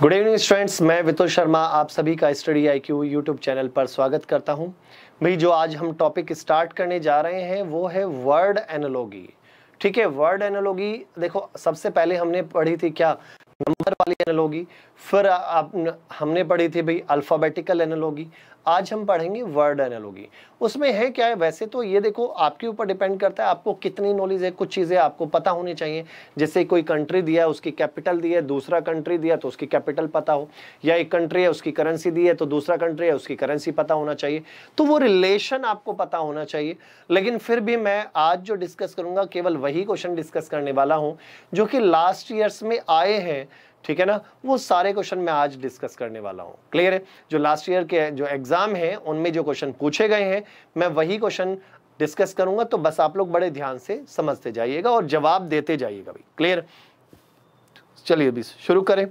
Good evening students मैं वितो शर्मा आप सभी का study IQ YouTube channel पर स्वागत करता हूं भाई जो आज हम टॉपिक स्टार्ट करने जा रहे हैं वो है वर्ड एनोलॉगी ठीक है वर्ड एनोलॉगी देखो सबसे पहले हमने पढ़ी थी क्या नंबर वाली एनालॉगी फिर आप हमने पढ़ी थी भाई अल्फ़ाबेटिकल एनालॉगी आज हम पढ़ेंगे वर्ड एनालॉगी उसमें है क्या है वैसे तो ये देखो आपके ऊपर डिपेंड करता है आपको कितनी नॉलेज है कुछ चीज़ें आपको पता होनी चाहिए जैसे कोई कंट्री दिया है उसकी कैपिटल दी है दूसरा कंट्री दिया तो उसकी कैपिटल पता हो या एक कंट्री है उसकी करेंसी दी है तो दूसरा कंट्री है उसकी करेंसी पता होना चाहिए तो वो रिलेशन आपको पता होना चाहिए लेकिन फिर भी मैं आज जो डिस्कस करूँगा केवल वही क्वेश्चन डिस्कस करने वाला हूँ जो कि लास्ट ईयर्स में आए हैं ठीक है ना वो सारे क्वेश्चन मैं आज डिस्कस करने वाला हूँ क्लियर है जो लास्ट ईयर के जो एग्ज़ाम है उनमें जो क्वेश्चन पूछे गए हैं मैं वही क्वेश्चन डिस्कस करूंगा तो बस आप लोग बड़े ध्यान से समझते जाइएगा और जवाब देते जाइएगा भाई क्लियर चलिए अभी शुरू करें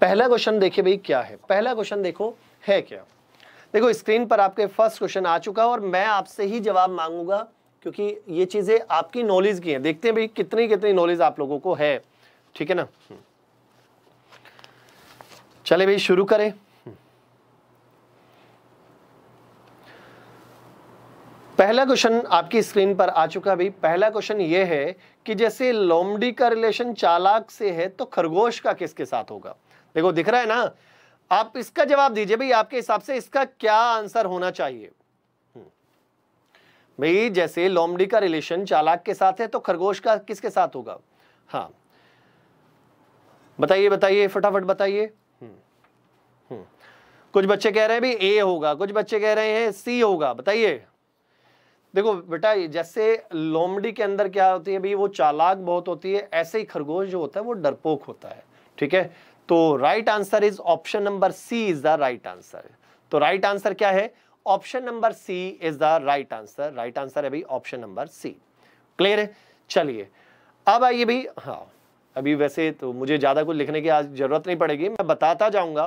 पहला क्वेश्चन देखिए भाई क्या है पहला क्वेश्चन देखो है क्या देखो स्क्रीन पर आपके फर्स्ट क्वेश्चन आ चुका है और मैं आपसे ही जवाब मांगूंगा क्योंकि ये चीज़ें आपकी नॉलेज की हैं देखते हैं भाई कितनी कितनी नॉलेज आप लोगों को है ठीक है ना चले भाई शुरू करें पहला क्वेश्चन आपकी स्क्रीन पर आ चुका भाई पहला क्वेश्चन ये है कि जैसे लोमड़ी का रिलेशन चालाक से है तो खरगोश का किसके साथ होगा देखो दिख रहा है ना आप इसका जवाब दीजिए भाई आपके हिसाब से इसका क्या आंसर होना चाहिए हम्म। भाई जैसे लोमड़ी का रिलेशन चालाक के साथ है तो खरगोश का किसके साथ होगा हाँ बताइए बताइए फटाफट बताइए हम्म, हम्म। कुछ बच्चे कह रहे हैं भी ए होगा कुछ बच्चे कह रहे हैं सी होगा बताइए देखो बेटा जैसे लोमड़ी के अंदर क्या होती है भी वो चालाक बहुत होती है ऐसे ही खरगोश जो होता है वो डरपोक होता है ठीक है तो right answer is option number C is the right answer तो राइट आंसर क्या है option number C is the right answer right answer है भाई ऑप्शन नंबर सी क्लियर है चलिए अब आइए भाई हाँ अभी वैसे तो मुझे ज़्यादा कुछ लिखने की आज ज़रूरत नहीं पड़ेगी मैं बताता जाऊँगा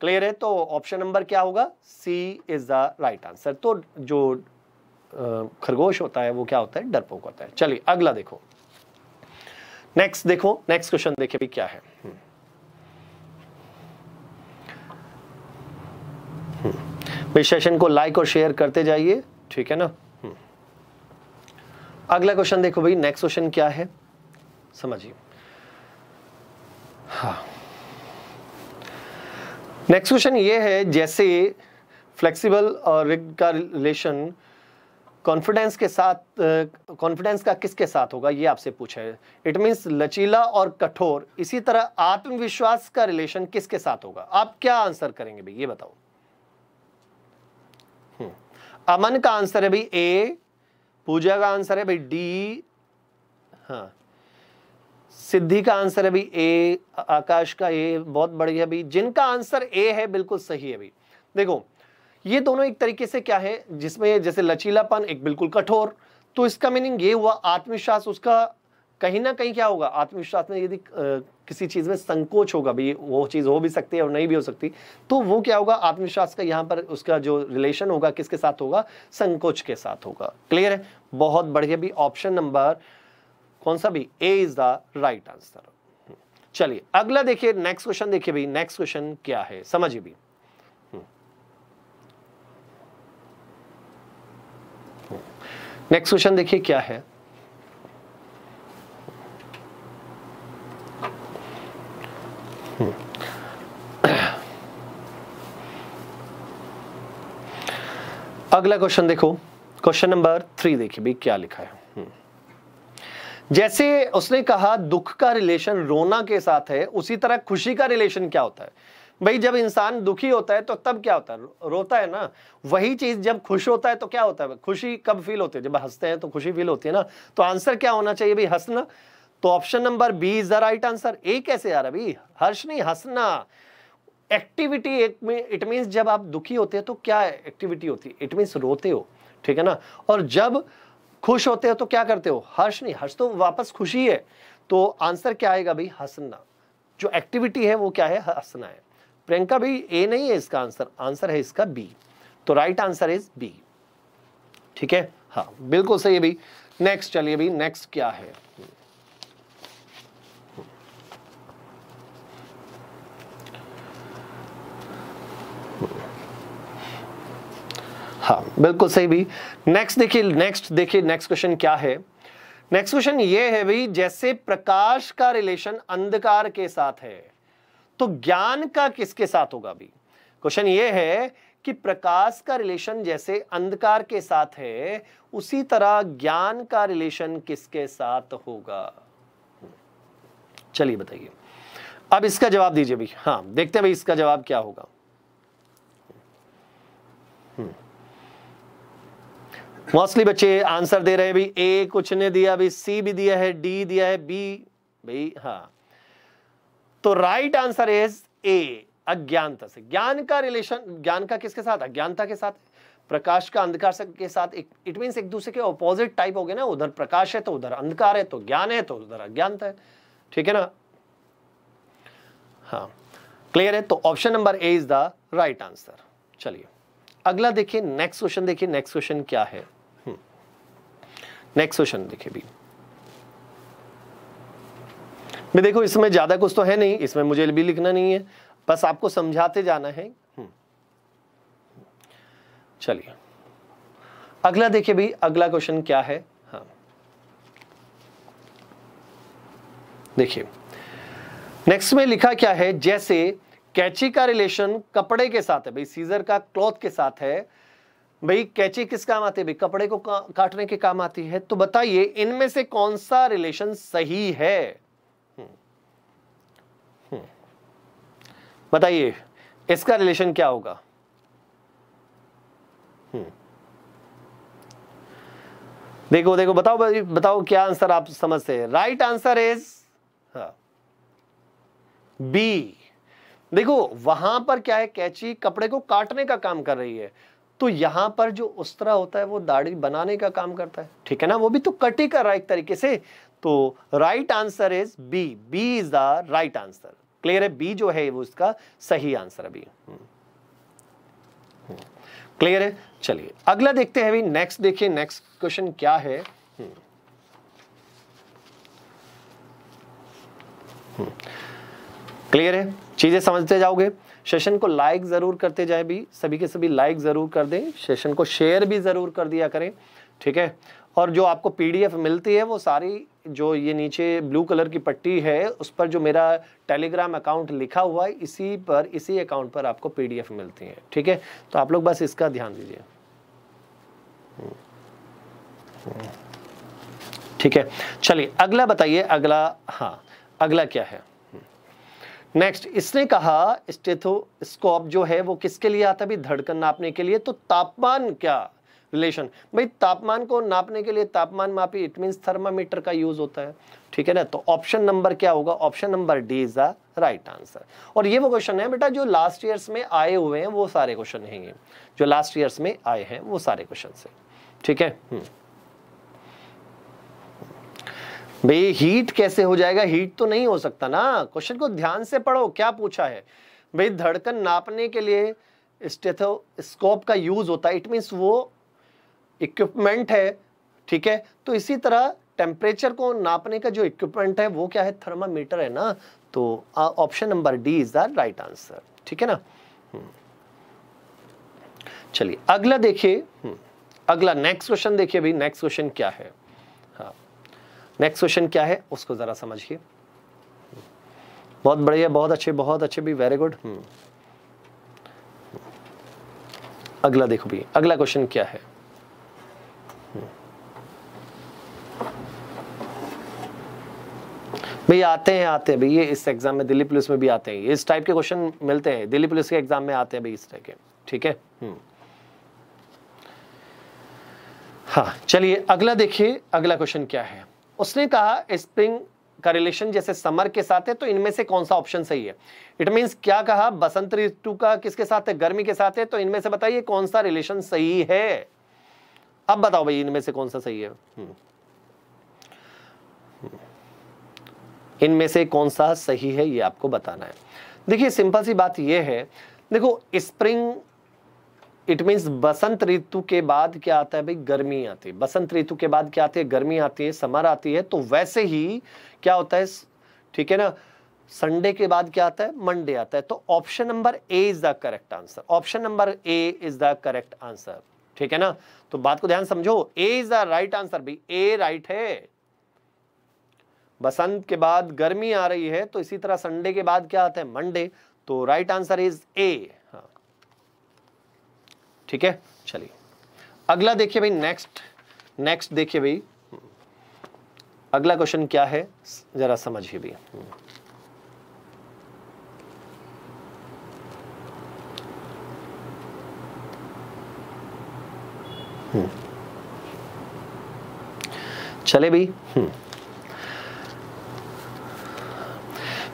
क्लियर है तो ऑप्शन नंबर क्या होगा C is the right answer तो जो खरगोश होता है वो क्या होता है डरपोक होता है चलिए अगला देखो नेक्स्ट देखो नेक्स्ट क्वेश्चन देखिए भी क्या है इस हम्म। सेशन हम्म। को लाइक और शेयर करते जाइए ठीक है ना हम्म। अगला क्वेश्चन देखो भाई नेक्स्ट क्वेश्चन क्या है समझिए हाँ नेक्स्ट क्वेश्चन ये है जैसे फ्लेक्सिबल और रिग का रिलेशन कॉन्फिडेंस के साथ कॉन्फिडेंस का किसके साथ होगा ये आपसे पूछा है इट मींस लचीला और कठोर इसी तरह आत्मविश्वास का रिलेशन किसके साथ होगा आप क्या आंसर करेंगे भाई ये बताओ हम्म। अमन का आंसर है भाई ए पूजा का आंसर है भाई डी हाँ सिद्धि का आंसर अभी ए आकाश का ए बहुत बढ़िया अभी जिनका आंसर ए है बिल्कुल सही है अभी देखो ये दोनों एक तरीके से क्या है जिसमें जैसे लचीलापन एक बिल्कुल कठोर तो इसका मीनिंग ये हुआ आत्मविश्वास उसका कहीं ना कहीं क्या होगा आत्मविश्वास में यदि किसी चीज़ में संकोच होगा भी वो चीज़ हो भी सकती है और नहीं भी हो सकती तो वो क्या होगा आत्मविश्वास का यहाँ पर उसका जो रिलेशन होगा किसके साथ होगा संकोच के साथ होगा क्लियर है बहुत बढ़िया भी ऑप्शन नंबर कौन सा भी A is the right answer चलिए अगला देखिए नेक्स्ट क्वेश्चन देखिए भाई नेक्स्ट क्वेश्चन क्या है समझिए भी नेक्स्ट क्वेश्चन देखिए क्या है अगला क्वेश्चन देखो क्वेश्चन नंबर थ्री देखिए भाई क्या लिखा है जैसे उसने कहा दुख का रिलेशन रोना के साथ है उसी तरह खुशी का रिलेशन क्या होता है भाई जब इंसान दुखी होता है तो तब क्या होता है रोता है ना वही चीज़ जब खुश होता है तो क्या होता है खुशी कब फील होती है जब हंसते हैं तो खुशी फील होती है ना तो आंसर क्या होना चाहिए भाई हंसना तो option number B is the right answer A कैसे यार अभी हर्ष नहीं हंसना एक्टिविटी एक में इट मीन्स जब आप दुखी होते हैं तो क्या एक्टिविटी होती है इट मीन्स रोते हो ठीक है ना और जब खुश होते हो तो क्या करते हो हर्ष नहीं हर्ष तो वापस खुशी है तो आंसर क्या आएगा भाई हंसना जो एक्टिविटी है वो क्या है हंसना है प्रियंका भाई ए नहीं है इसका आंसर आंसर है इसका बी तो राइट आंसर इज बी ठीक है हाँ बिल्कुल सही है भाई नेक्स्ट चलिए भाई नेक्स्ट क्या है हाँ बिल्कुल सही भी नेक्स्ट देखिए नेक्स्ट देखिए नेक्स्ट क्वेश्चन क्या है नेक्स्ट क्वेश्चन ये है भाई जैसे प्रकाश का रिलेशन अंधकार के साथ है तो ज्ञान का किसके साथ होगा भी क्वेश्चन ये है कि प्रकाश का रिलेशन जैसे अंधकार के साथ है उसी तरह ज्ञान का रिलेशन किसके साथ होगा चलिए बताइए अब इसका जवाब दीजिए भाई हाँ देखते हैं भाई इसका जवाब क्या होगा हम्म मोस्टली बच्चे आंसर दे रहे हैं भाई ए कुछ ने दिया भाई सी भी दिया है डी दिया है बी भाई हाँ तो राइट आंसर इज ए अज्ञानता से ज्ञान का रिलेशन ज्ञान का किसके साथ अज्ञानता के साथ प्रकाश का अंधकार के साथ एक इट मीन एक दूसरे के ऑपोजिट टाइप हो गए ना उधर प्रकाश है तो उधर अंधकार है तो ज्ञान है तो उधर अज्ञानता है ठीक है ना हाँ क्लियर है तो option number A is the right answer चलिए अगला देखिए नेक्स्ट क्वेश्चन देखिए नेक्स्ट क्वेश्चन क्या है नेक्स्ट क्वेश्चन देखिए भी मैं देखो इसमें ज़्यादा कुछ तो है नहीं इसमें मुझे भी लिखना नहीं है बस आपको समझाते जाना है हम्म। चलिए अगला देखिए भाई अगला क्वेश्चन क्या है हाँ देखिए नेक्स्ट में लिखा क्या है जैसे कैची का रिलेशन कपड़े के साथ है भाई सीजर का क्लॉथ के साथ है भाई कैची किस काम आती है भाई कपड़े को का, काटने के काम आती है तो बताइए इनमें से कौन सा रिलेशन सही है हम्म। हम्म। बताइए इसका रिलेशन क्या होगा हम्म। देखो देखो बताओ भाई बताओ क्या आंसर आप समझते हैं राइट आंसर इज बी देखो वहां पर क्या है कैची कपड़े को काटने का काम कर रही है तो यहाँ पर जो उस्तरा होता है वो दाढ़ी बनाने का काम करता है ठीक है ना वो भी तो कट ही कर रहा है एक तरीके से तो right answer is B B is the right answer clear है बी जो है वो इसका सही आंसर अभी क्लियर हम्म। हम्म। है चलिए अगला देखते हैं अभी नेक्स्ट देखिए नेक्स्ट क्वेश्चन क्या है क्लियर हम्म। है चीजें समझते जाओगे सेशन को लाइक ज़रूर करते जाए भी सभी के सभी लाइक ज़रूर कर दें सेशन को शेयर भी ज़रूर कर दिया करें ठीक है और जो आपको पीडीएफ मिलती है वो सारी जो ये नीचे ब्लू कलर की पट्टी है उस पर जो मेरा टेलीग्राम अकाउंट लिखा हुआ है इसी पर इसी अकाउंट पर आपको पीडीएफ मिलती है ठीक है तो आप लोग बस इसका ध्यान दीजिए ठीक है चलिए अगला बताइए अगला हाँ अगला क्या है नेक्स्ट इसने कहा स्टेथोस्कोप जो है वो किसके लिए आता भी धड़कन नापने के लिए तो तापमान क्या रिलेशन भाई तापमान को नापने के लिए तापमान मापी इट मीन थर्मामीटर का यूज होता है ठीक है ना तो ऑप्शन नंबर क्या होगा option number D is the right answer और ये वो क्वेश्चन है बेटा जो लास्ट ईयर्स में आए हुए हैं वो सारे क्वेश्चन हैं जो लास्ट ईयर्स में आए हैं वो सारे क्वेश्चन है ठीक है हम्म। भाई हीट कैसे हो जाएगा हीट तो नहीं हो सकता ना क्वेश्चन को ध्यान से पढ़ो क्या पूछा है भाई धड़कन नापने के लिए स्टेथोस्कोप का यूज होता है इट मीन्स वो इक्विपमेंट है ठीक है तो इसी तरह टेम्परेचर को नापने का जो इक्विपमेंट है वो क्या है थर्मामीटर है ना तो option number D is the right answer ठीक है ना हम्म। चलिए अगला देखिए हम्म। अगला नेक्स्ट क्वेश्चन देखिए भाई नेक्स्ट क्वेश्चन क्या है हाँ नेक्स्ट क्वेश्चन क्या है उसको ज़रा समझिए बहुत बढ़िया बहुत अच्छे बहुत अच्छे भी वेरी गुड हम्म। अगला देखो भी अगला क्वेश्चन क्या है हम्म। भैया आते हैं आते हैं भैया इस एग्जाम में दिल्ली पुलिस में भी आते हैं इस टाइप के क्वेश्चन मिलते हैं दिल्ली पुलिस के एग्जाम में आते हैं भैया इस टाइप के ठीक है हम्म। हाँ चलिए अगला देखिए अगला क्वेश्चन क्या है उसने कहा स्प्रिंग का रिलेशन जैसे समर के साथ है तो इनमें से कौन सा ऑप्शन सही है इट मीन्स क्या कहा बसंत ऋतु का किसके साथ है गर्मी के साथ है तो इनमें से बताइए कौन सा रिलेशन सही है अब बताओ भाई इनमें से कौन सा सही है हम्म। हम्म। इनमें से कौन सा सही है ये आपको बताना है देखिए सिंपल सी बात यह है देखो स्प्रिंग इट मीन्स बसंत ऋतु के बाद क्या आता है भाई गर्मी आती है बसंत ऋतु के बाद क्या आती है गर्मी आती है समर आती है तो वैसे ही क्या होता है ठीक है ना संडे के बाद क्या आता है मंडे आता है तो option number A is the correct answer option number A is the correct answer ठीक है ना तो बात को ध्यान समझो A is the right answer भाई ए राइट है बसंत के बाद गर्मी आ रही है तो इसी तरह संडे के बाद क्या आता है मंडे तो राइट आंसर इज ए ठीक है चलिए अगला देखिए भाई नेक्स्ट नेक्स्ट देखिए भाई अगला क्वेश्चन क्या है जरा समझिए भी चले भी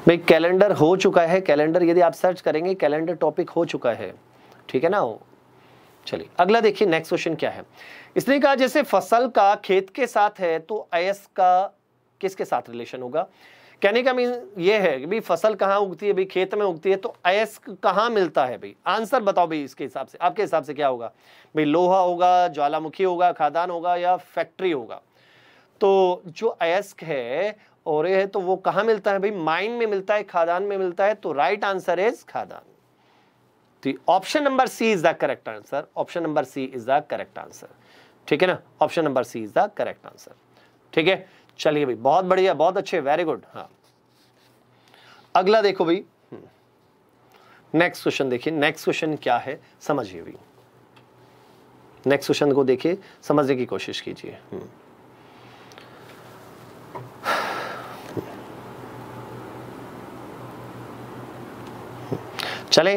भाई कैलेंडर हम्म। हो चुका है कैलेंडर यदि आप सर्च करेंगे कैलेंडर टॉपिक हो चुका है ठीक है ना चलिए अगला देखिए नेक्स्ट क्वेश्चन क्या है इसने कहा जैसे फसल का खेत के साथ है तो अयस का किसके साथ रिलेशन होगा कहने का मीन ये है कि भाई फसल कहाँ उगती है भाई खेत में उगती है तो अयस कहाँ मिलता है भाई आंसर बताओ भाई इसके हिसाब से आपके हिसाब से क्या होगा भाई लोहा होगा ज्वालामुखी होगा खादान होगा या फैक्ट्री होगा तो जो अयस्क है और ये है तो वो कहाँ मिलता है भाई माइन में मिलता है खादान में मिलता है तो राइट आंसर इज खादान तो option number C is the correct answer option number C is the correct answer ठीक है ना option number C is the correct answer ठीक है चलिए भाई बहुत बढ़िया बहुत अच्छे वेरी गुड हाँ अगला देखो भाई नेक्स्ट हम्म। क्वेश्चन देखिए नेक्स्ट क्वेश्चन क्या है समझिए भाई नेक्स्ट क्वेश्चन को देखिए समझने की कोशिश कीजिए हम्म। हम्म। चले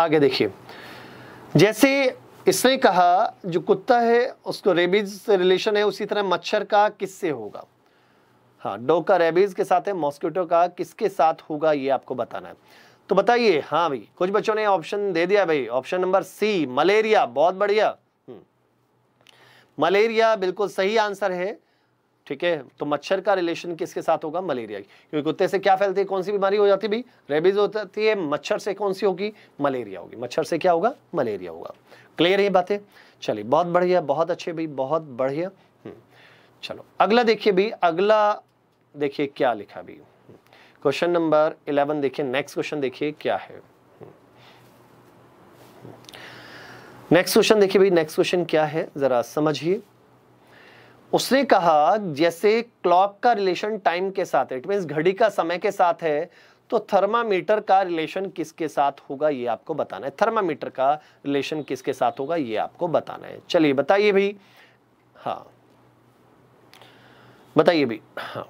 आगे देखिए जैसे इसने कहा जो कुत्ता है उसको रेबीज से रिलेशन है उसी तरह मच्छर का किससे होगा हाँ डो का रेबीज के साथ है मॉस्किटो का किसके साथ होगा ये आपको बताना है तो बताइए हाँ भाई कुछ बच्चों ने ऑप्शन दे दिया भाई ऑप्शन नंबर सी मलेरिया बहुत बढ़िया मलेरिया हम्म। बिल्कुल सही आंसर है ठीक है तो मच्छर का रिलेशन किसके साथ होगा मलेरिया की क्योंकि कुत्ते से क्या फैलती है कौन सी बीमारी हो जाती है भाई रेबीज हो जाती है मच्छर से कौन सी होगी मलेरिया होगी मच्छर से क्या होगा मलेरिया होगा क्लियर ये बातें चलिए बहुत बढ़िया बहुत अच्छे भाई बहुत बढ़िया हम्म, चलो अगला देखिए भाई अगला देखिए क्या लिखा भाई क्वेश्चन नंबर इलेवन देखिए नेक्स्ट क्वेश्चन देखिए क्या है नेक्स्ट हम्म, हम्म। क्वेश्चन देखिए भाई नेक्स्ट क्वेश्चन क्या है जरा समझिए उसने कहा जैसे क्लॉक का रिलेशन टाइम के साथ है इट मीन्स घड़ी का समय के साथ है तो थर्मामीटर का रिलेशन किसके साथ होगा ये आपको बताना है थर्मामीटर का रिलेशन किसके साथ होगा ये आपको बताना है चलिए बताइए भी हाँ बताइए भी हाँ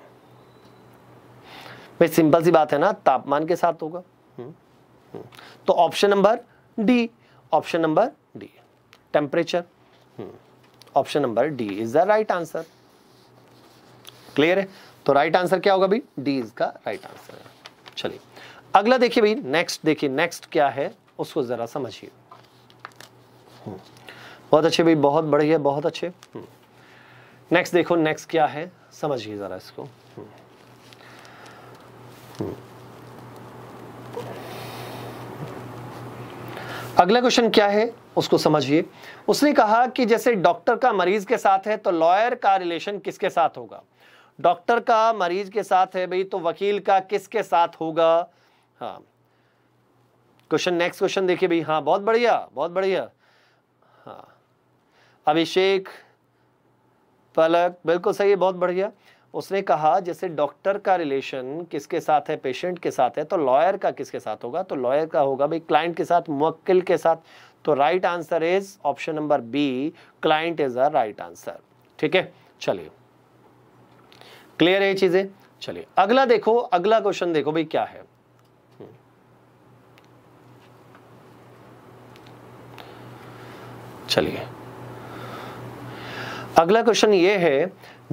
भाई सिंपल सी बात है ना तापमान के साथ होगा हुँ, हम्म। हुँ। हम्म। तो option number D option number D temperature option number D is the right answer clear है तो राइट right आंसर क्या होगा भाई डी इज का राइट आंसर चलिए अगला देखिए भाई नेक्स्ट देखिए नेक्स्ट क्या है उसको जरा समझिए हम्म, बहुत अच्छे भाई बहुत बढ़िया बहुत अच्छे हम्म, नेक्स्ट देखो नेक्स्ट क्या है समझिए जरा इसको हम्म, अगला क्वेश्चन क्या है उसको समझिए उसने कहा कि जैसे डॉक्टर का मरीज के साथ है तो लॉयर का रिलेशन किसके साथ होगा डॉक्टर का मरीज के साथ है भाई तो वकील का किसके साथ होगा हाँ क्वेश्चन नेक्स्ट क्वेश्चन देखिए भाई हाँ बहुत बढ़िया बहुत बढ़िया हाँ अभिषेक पलक बिल्कुल सही है बहुत बढ़िया उसने कहा जैसे डॉक्टर का रिलेशन किसके साथ है पेशेंट के साथ है तो लॉयर का किसके साथ होगा तो लॉयर का होगा भाई क्लाइंट के साथ मुक्किल के साथ तो right answer is option number B client is a right answer ठीक है चलिए क्लियर है चीजें चलिए अगला देखो अगला क्वेश्चन देखो भाई क्या है हम्म। चलिए अगला क्वेश्चन ये है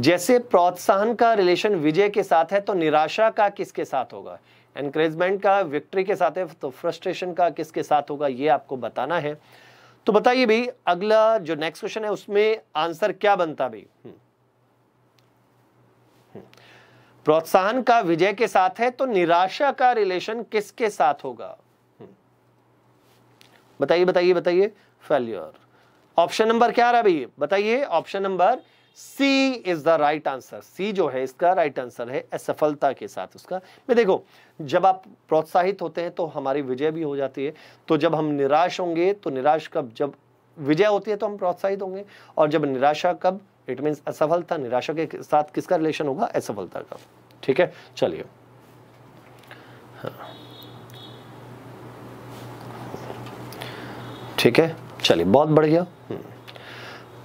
जैसे प्रोत्साहन का रिलेशन विजय के साथ है तो निराशा का किसके साथ होगा एनकरेजमेंट का विक्ट्री के साथ है तो फ्रस्ट्रेशन का किसके साथ होगा ये आपको बताना है तो बताइए भाई अगला जो नेक्स्ट क्वेश्चन है उसमें आंसर क्या बनता भाई हम्म। हम्म। प्रोत्साहन का विजय के साथ है तो निराशा का रिलेशन किसके साथ होगा हम्म। बताइए बताइए बताइए फेल्योर ऑप्शन नंबर क्या रहा है भैया बताइए option number C is the right answer C जो है इसका राइट आंसर है असफलता के साथ उसका मैं देखो जब आप प्रोत्साहित होते हैं तो हमारी विजय भी हो जाती है तो जब हम निराश होंगे तो निराश कब जब विजय होती है तो हम प्रोत्साहित होंगे और जब निराशा कब इट मीन्स असफलता निराशा के साथ किसका रिलेशन होगा असफलता का ठीक है चलिए हाँ। ठीक है चलिए बहुत बढ़िया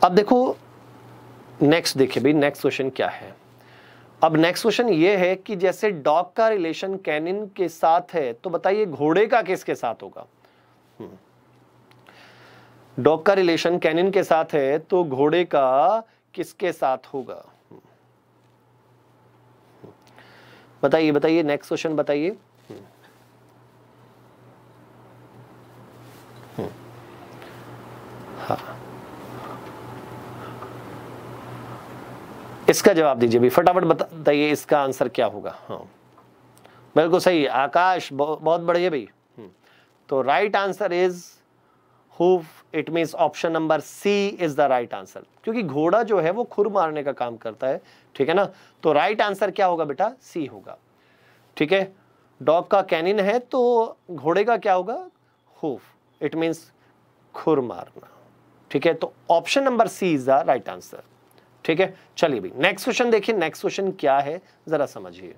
अब देखो नेक्स्ट देखिए भाई नेक्स्ट क्वेश्चन क्या है अब नेक्स्ट क्वेश्चन ये है कि जैसे डॉग का रिलेशन कैनिन के साथ है तो बताइए घोड़े का किसके साथ होगा हम्म। डॉग का रिलेशन कैनिन के साथ है तो घोड़े का किसके साथ होगा हम्म। बताइए बताइए नेक्स्ट क्वेश्चन बताइए इसका जवाब दीजिए भी फटाफट बताइए इसका आंसर क्या होगा हाँ बिल्कुल सही आकाश बहुत बढ़िया भाई हम्म। तो right answer is hoof it means option number C is the right answer क्योंकि घोड़ा जो है वो खुर मारने का काम करता है ठीक है ना तो राइट right आंसर क्या होगा बेटा सी होगा ठीक है डॉग का कैनिन है तो घोड़े का क्या होगा हुफ इट मीन्स खुर मारना ठीक है तो option number C is the right answer ठीक है चलिए भाई नेक्स्ट क्वेश्चन देखिए नेक्स्ट क्वेश्चन क्या है जरा समझिए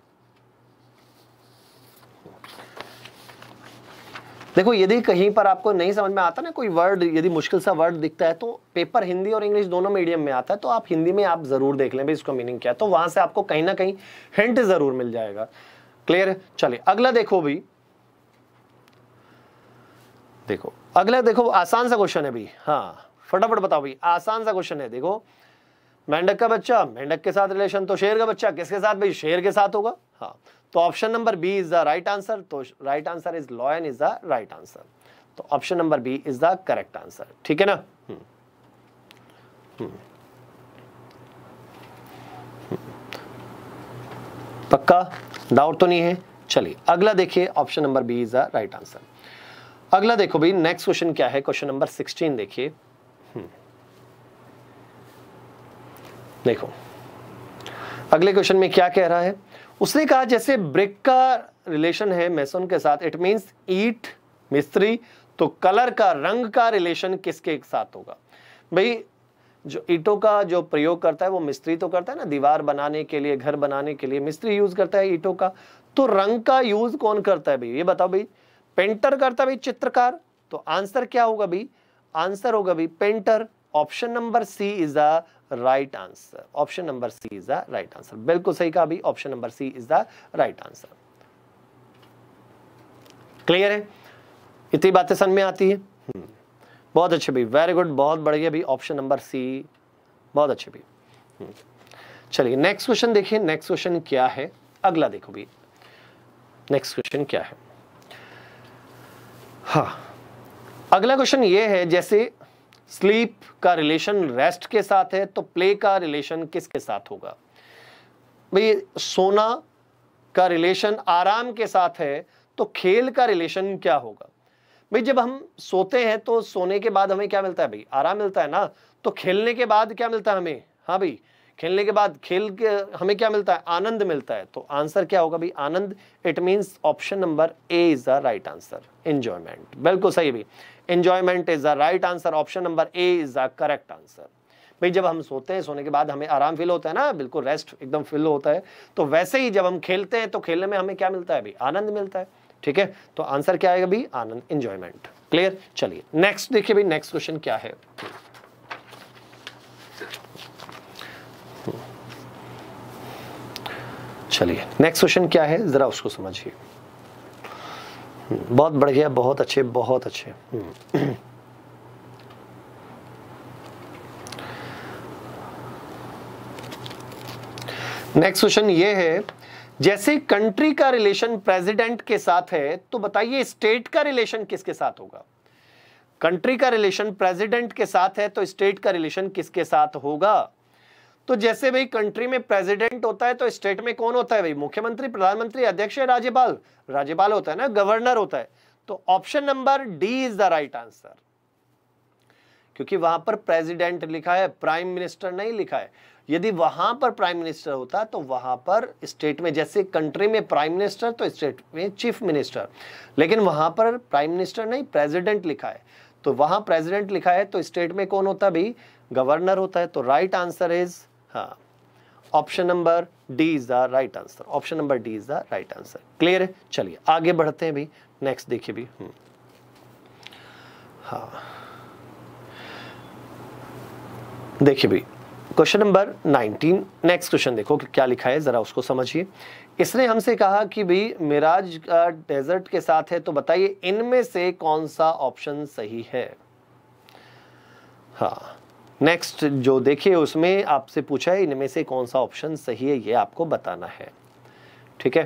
देखो यदि कहीं पर आपको नहीं समझ में आता ना कोई वर्ड यदि मुश्किल सा वर्ड दिखता है तो पेपर हिंदी और इंग्लिश दोनों मीडियम में आता है तो आप हिंदी में आप ज़रूर देख लें भाई इसका मीनिंग क्या है तो वहां से आपको कहीं ना कहीं हिंट ज़रूर मिल जाएगा क्लियर चलिए अगला देखो भाई देखो अगला देखो आसान सा क्वेश्चन है भाई हाँ फटाफट बताओ भाई आसान सा क्वेश्चन है देखो मेंढक का बच्चा मेंढक के साथ रिलेशन तो शेर का बच्चा किसके साथ भाई शेर के साथ होगा हाँ तो option number B is the right answer तो right answer is lion is the right answer तो option number B is the correct answer ठीक है ना हम्म। हम्म। हम्म। पक्का डाउट तो नहीं है चलिए अगला देखिए option number B is the right answer अगला देखो भाई नेक्स्ट क्वेश्चन क्या है क्वेश्चन नंबर सिक्सटीन देखिए देखो अगले क्वेश्चन में क्या कह रहा है उसने कहा जैसे ब्रिक का रिलेशन है मेसन के साथ इट मीन्स ईट मिस्त्री तो कलर का रंग का रिलेशन किसके साथ होगा भाई जो ईटों का जो प्रयोग करता है वो मिस्त्री तो करता है ना दीवार बनाने के लिए घर बनाने के लिए मिस्त्री यूज़ करता है ईटों का तो रंग का यूज़ कौन करता है भाई ये बताओ भाई पेंटर करता है भाई चित्रकार तो आंसर क्या होगा भाई आंसर होगा भाई painter option number C is the right answer option number C is the right answer बिल्कुल सही कहा option number C is the right answer clear है इतनी बातें समझ में आती है हम्म। बहुत अच्छे भाई वेरी गुड बहुत बढ़िया भाई ऑप्शन नंबर सी बहुत अच्छे भाई हम्म। चलिए नेक्स्ट क्वेश्चन देखिए नेक्स्ट क्वेश्चन क्या है अगला देखो भी नेक्स्ट क्वेश्चन क्या है हाँ अगला क्वेश्चन ये है जैसे स्लीप का रिलेशन रेस्ट के साथ है तो प्ले का रिलेशन किसके साथ होगा भाई सोना का रिलेशन आराम के साथ है तो खेल का रिलेशन क्या होगा भाई जब हम सोते हैं तो सोने के बाद हमें क्या मिलता है भाई आराम मिलता है ना तो खेलने के बाद क्या मिलता है हमें हाँ भाई खेलने के बाद खेल के हमें क्या मिलता है आनंद मिलता है तो आंसर क्या होगा भाई आनंद it means option number A is the right answer enjoyment बिल्कुल सही भी enjoyment is the right answer option number A is the correct answer भाई जब हम सोते हैं सोने के बाद हमें आराम फील होता है ना बिल्कुल रेस्ट एकदम फील होता है तो वैसे ही जब हम खेलते हैं तो खेलने में हमें क्या मिलता है भाई आनंद मिलता है ठीक है तो आंसर क्या आएगा भाई आनंद एंजॉयमेंट क्लियर चलिए नेक्स्ट देखिए भाई नेक्स्ट क्वेश्चन क्या है चलिए नेक्स्ट क्वेश्चन क्या है ज़रा उसको समझिए बहुत बढ़िया बहुत अच्छे बहुत अच्छे नेक्स्ट क्वेश्चन ये है जैसे कंट्री का रिलेशन प्रेसिडेंट के साथ है तो बताइए स्टेट का रिलेशन किसके साथ होगा कंट्री का रिलेशन प्रेसिडेंट के साथ है तो स्टेट का रिलेशन किसके साथ होगा तो जैसे भाई कंट्री में प्रेसिडेंट होता है तो स्टेट में कौन होता है भाई मुख्यमंत्री प्रधानमंत्री अध्यक्ष राज्यपाल राज्यपाल होता है ना गवर्नर होता है तो option number D is the right answer क्योंकि वहां पर प्रेसिडेंट लिखा है प्राइम मिनिस्टर नहीं लिखा है यदि वहां पर प्राइम मिनिस्टर होता तो वहां पर स्टेट में जैसे कंट्री में प्राइम मिनिस्टर तो स्टेट में चीफ मिनिस्टर लेकिन वहां पर प्राइम मिनिस्टर नहीं प्रेसिडेंट लिखा है तो वहां प्रेसिडेंट लिखा है तो स्टेट में कौन होता भाई गवर्नर होता है तो राइट आंसर इज हाँ option number D is the right answer option number D is the right answer clear है चलिए आगे बढ़ते हैं भी नेक्स्ट देखिए भी हम्म। हाँ देखिए भी क्वेश्चन नंबर 19 नेक्स्ट क्वेश्चन देखो कि क्या लिखा है ज़रा उसको समझिए इसने हमसे कहा कि भाई मिराज का डेजर्ट के साथ है तो बताइए इनमें से कौन सा ऑप्शन सही है हाँ नेक्स्ट जो देखिए उसमें आपसे पूछा है इनमें से कौन सा ऑप्शन सही है ये आपको बताना है ठीक है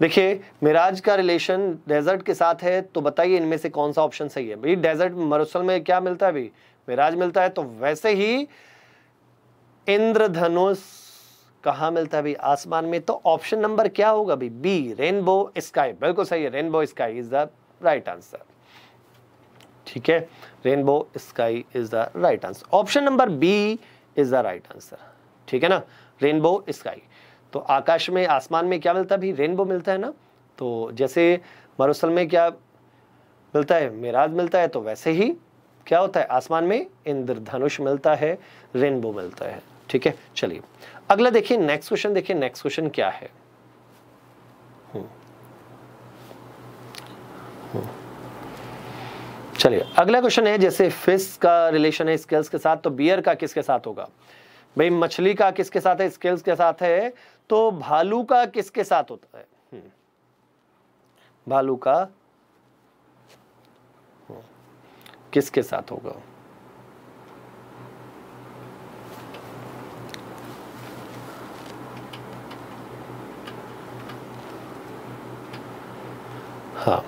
देखिए मिराज का रिलेशन डेजर्ट के साथ है तो बताइए इनमें से कौन सा ऑप्शन सही है भाई डेजर्ट मरुसल में क्या मिलता है भाई मिराज मिलता है तो वैसे ही इंद्रधनुष कहा मिलता है भाई आसमान में तो ऑप्शन नंबर क्या होगा भाई बी रेनबो स्काई बिल्कुल सही है rainbow sky is the right answer ठीक है rainbow sky is the right answer option number B is the right answer ठीक है ना रेनबो स्काई तो आकाश में आसमान में क्या मिलता है भाई रेनबो मिलता है ना तो जैसे मरुस्थल में क्या मिलता है मिराज मिलता है तो वैसे ही क्या होता है आसमान में इंद्रधनुष मिलता है रेनबो मिलता है ठीक है चलिए अगला देखिए नेक्स्ट क्वेश्चन देखिए नेक्स्ट क्वेश्चन क्या है हम्म। चलिए अगला क्वेश्चन है जैसे फिश का रिलेशन है स्केल्स के साथ तो बियर का किसके साथ होगा भाई मछली का किसके साथ है स्केल्स के साथ है तो भालू का किसके साथ होता है हम्म। भालू का किसके साथ होगा हाँ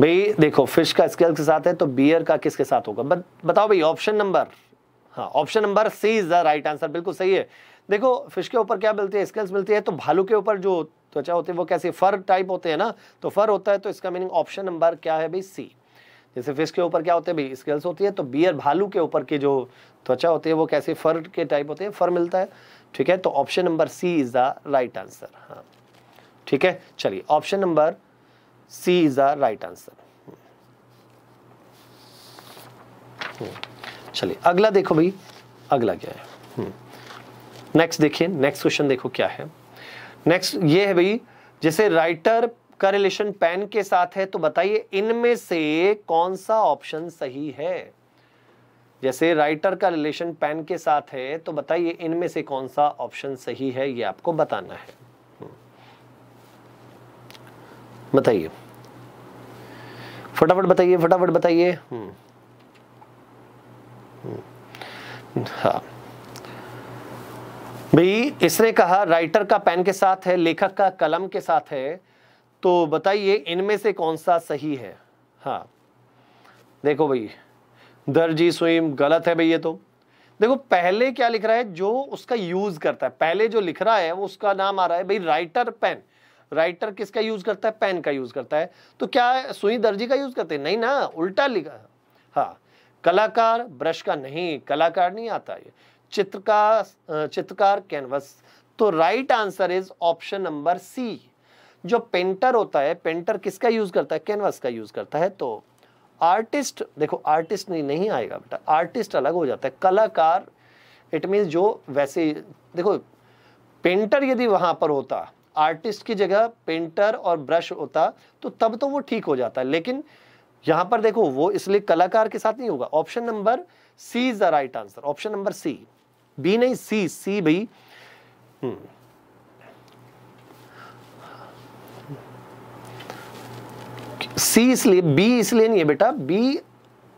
भाई देखो फिश का स्केल के साथ है तो बियर का किसके साथ होगा बट बताओ भाई ऑप्शन नंबर हाँ option number C is the right answer बिल्कुल सही है देखो फिश के ऊपर क्या मिलती है स्केल्स मिलती है तो भालू के ऊपर जो त्वचा होती है वो कैसे फर टाइप होते हैं ना तो फर होता है तो इसका मीनिंग ऑप्शन नंबर क्या है भाई सी जैसे फिश के ऊपर क्या होते हैं भाई स्केल्स होती है तो बियर भालू के ऊपर की जो त्वचा होती है वो कैसे फर के टाइप होते हैं फर मिलता है ठीक है तो option number C is the right answer हाँ ठीक है चलिए option number C is the right answer. Hmm. चलिए अगला देखो भाई अगला क्या है नेक्स्ट hmm. देखिए नेक्स्ट क्वेश्चन देखो क्या है नेक्स्ट ये है भाई जैसे राइटर का रिलेशन पेन के साथ है तो बताइए इनमें से कौन सा ऑप्शन सही है जैसे राइटर का रिलेशन पेन के साथ है तो बताइए इनमें से कौन सा ऑप्शन सही है ये आपको बताना है बताइए फटाफट बताइए फटाफट बताइए हम्म। हम्म। हाँ भाई इसने कहा राइटर का पेन के साथ है लेखक का कलम के साथ है तो बताइए इनमें से कौन सा सही है हाँ देखो भाई दर्जी स्वयं गलत है भाई ये तो देखो पहले क्या लिख रहा है जो उसका यूज करता है पहले जो लिख रहा है वो उसका नाम आ रहा है भाई राइटर पेन राइटर किसका यूज करता है पेन का यूज करता है तो क्या सुई दर्जी का यूज करते हैं नहीं ना उल्टा लिखा हाँ कलाकार ब्रश का नहीं कलाकार नहीं आता ये चित्रकार चित्रकार कैनवस तो right answer is option number C जो पेंटर होता है पेंटर किसका यूज करता है कैनवस का यूज करता है तो आर्टिस्ट देखो आर्टिस्ट नहीं नहीं आएगा बेटा आर्टिस्ट अलग हो जाता है कलाकार इट मीन जो वैसे देखो पेंटर यदि वहां पर होता आर्टिस्ट की जगह पेंटर और ब्रश होता तो तब तो वो ठीक हो जाता लेकिन यहां पर देखो वो इसलिए कलाकार के साथ नहीं होगा option number C is the right answer option number C B नहीं सी सी भाई सी हम्म। इसलिए बी इसलिए नहीं है बेटा बी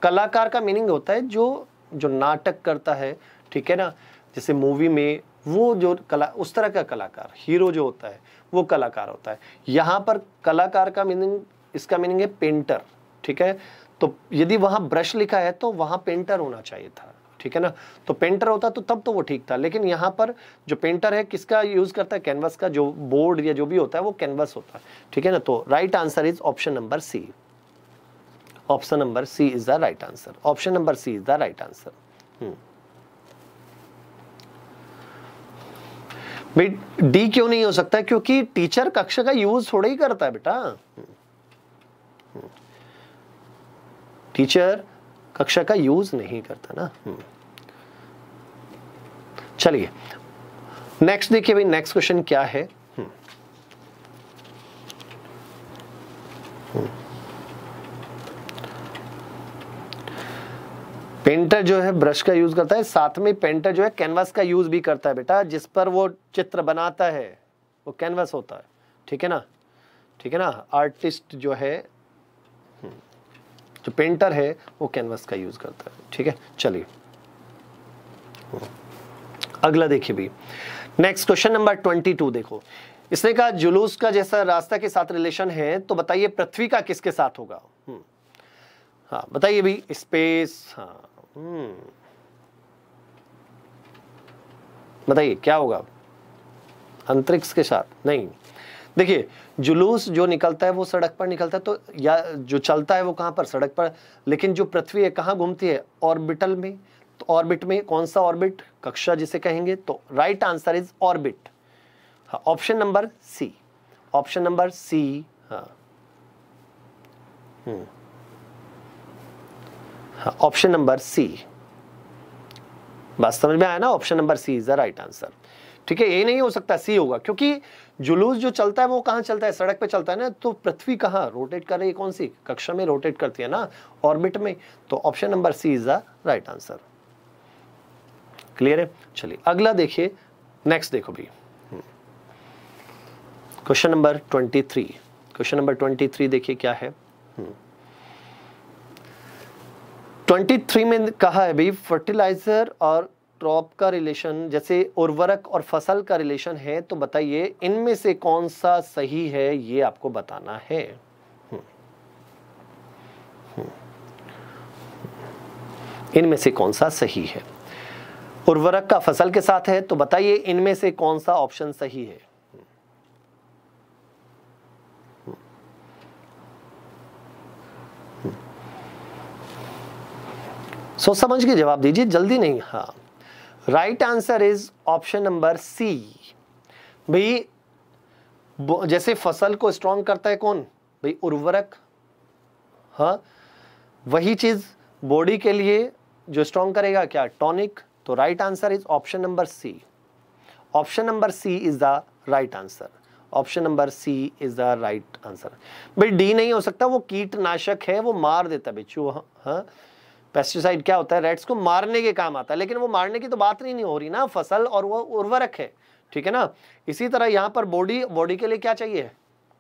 कलाकार का मीनिंग होता है जो जो नाटक करता है ठीक है ना जैसे मूवी में वो जो कला उस तरह का कलाकार हीरो जो होता है वो कलाकार होता है यहाँ पर कलाकार का मीनिंग इसका मीनिंग है पेंटर ठीक है तो यदि वहाँ ब्रश लिखा है तो वहाँ पेंटर होना चाहिए था ठीक है ना तो पेंटर होता तो तब तो वो ठीक था लेकिन यहाँ पर जो पेंटर है किसका यूज़ करता है कैनवस का जो बोर्ड या जो भी होता है वो कैनवस होता है ठीक है ना तो right answer is option number C option number C is the right answer option number C is the right answer हम्म। भाई डी क्यों नहीं हो सकता क्योंकि टीचर कक्ष का यूज थोड़ा ही करता है बेटा टीचर कक्षा का यूज नहीं करता ना चलिए नेक्स्ट देखिए भाई नेक्स्ट क्वेश्चन क्या है हुँ. हुँ. पेंटर जो है ब्रश का यूज करता है साथ में पेंटर जो है कैनवास का यूज भी करता है बेटा जिस पर वो चित्र बनाता है वो कैनवास होता है ठीक है ना ठीक है ना आर्टिस्ट जो है हम्म, जो पेंटर है वो कैनवास का यूज करता है ठीक है चलिए अगला देखिए भी next question number twenty two देखो इसने कहा जुलूस का जैसा रास्ता के साथ रिलेशन है तो बताइए पृथ्वी का किसके साथ होगा हम्म। हाँ बताइए भी स्पेस हाँ हम्म। बताइए क्या होगा अंतरिक्ष के साथ नहीं देखिए जुलूस जो निकलता है वो सड़क पर निकलता है तो या जो चलता है वो कहां पर सड़क पर लेकिन जो पृथ्वी है कहां घूमती है ऑर्बिटल में तो ऑर्बिट में कौन सा ऑर्बिट कक्षा जिसे कहेंगे तो राइट आंसर इज ऑर्बिट हाँ option number C option number C हाँ हम्म ऑप्शन नंबर सी बात समझ में आया ना option number C is the right answer ठीक है ये नहीं हो सकता सी होगा क्योंकि जुलूस जो चलता है वो कहां चलता है सड़क पे चलता है ना तो पृथ्वी कहां रोटेट कर रही है कौन सी कक्षा में रोटेट करती है ना ऑर्बिट में तो option number C is the right answer clear है चलिए अगला देखिए नेक्स्ट देखो भी question number twenty three question number twenty three देखिए क्या है हम्म। 23 में कहा है भाई फर्टिलाइज़र और क्रॉप का रिलेशन जैसे उर्वरक और फसल का रिलेशन है तो बताइए इनमें से कौन सा सही है ये आपको बताना है हम्म। हम्म। इनमें से कौन सा सही है उर्वरक का फसल के साथ है तो बताइए इनमें से कौन सा ऑप्शन सही है सोच समझ के जवाब दीजिए जल्दी नहीं हाँ right answer is option number C भाई जैसे फसल को स्ट्रांग करता है कौन भाई उर्वरक हाँ वही चीज़ बॉडी के लिए जो स्ट्रांग करेगा क्या टॉनिक तो right answer is option number C option number C is the right answer option number C is the right answer भाई डी नहीं हो सकता वो कीटनाशक है वो मार देता है चूहा हाँ। पेस्टिसाइड क्या होता है रेड्स को मारने के काम आता है लेकिन वो मारने की तो बात नहीं, नहीं हो रही ना फसल और वो उर्वरक है ठीक है ना इसी तरह यहाँ पर बॉडी बॉडी के लिए क्या चाहिए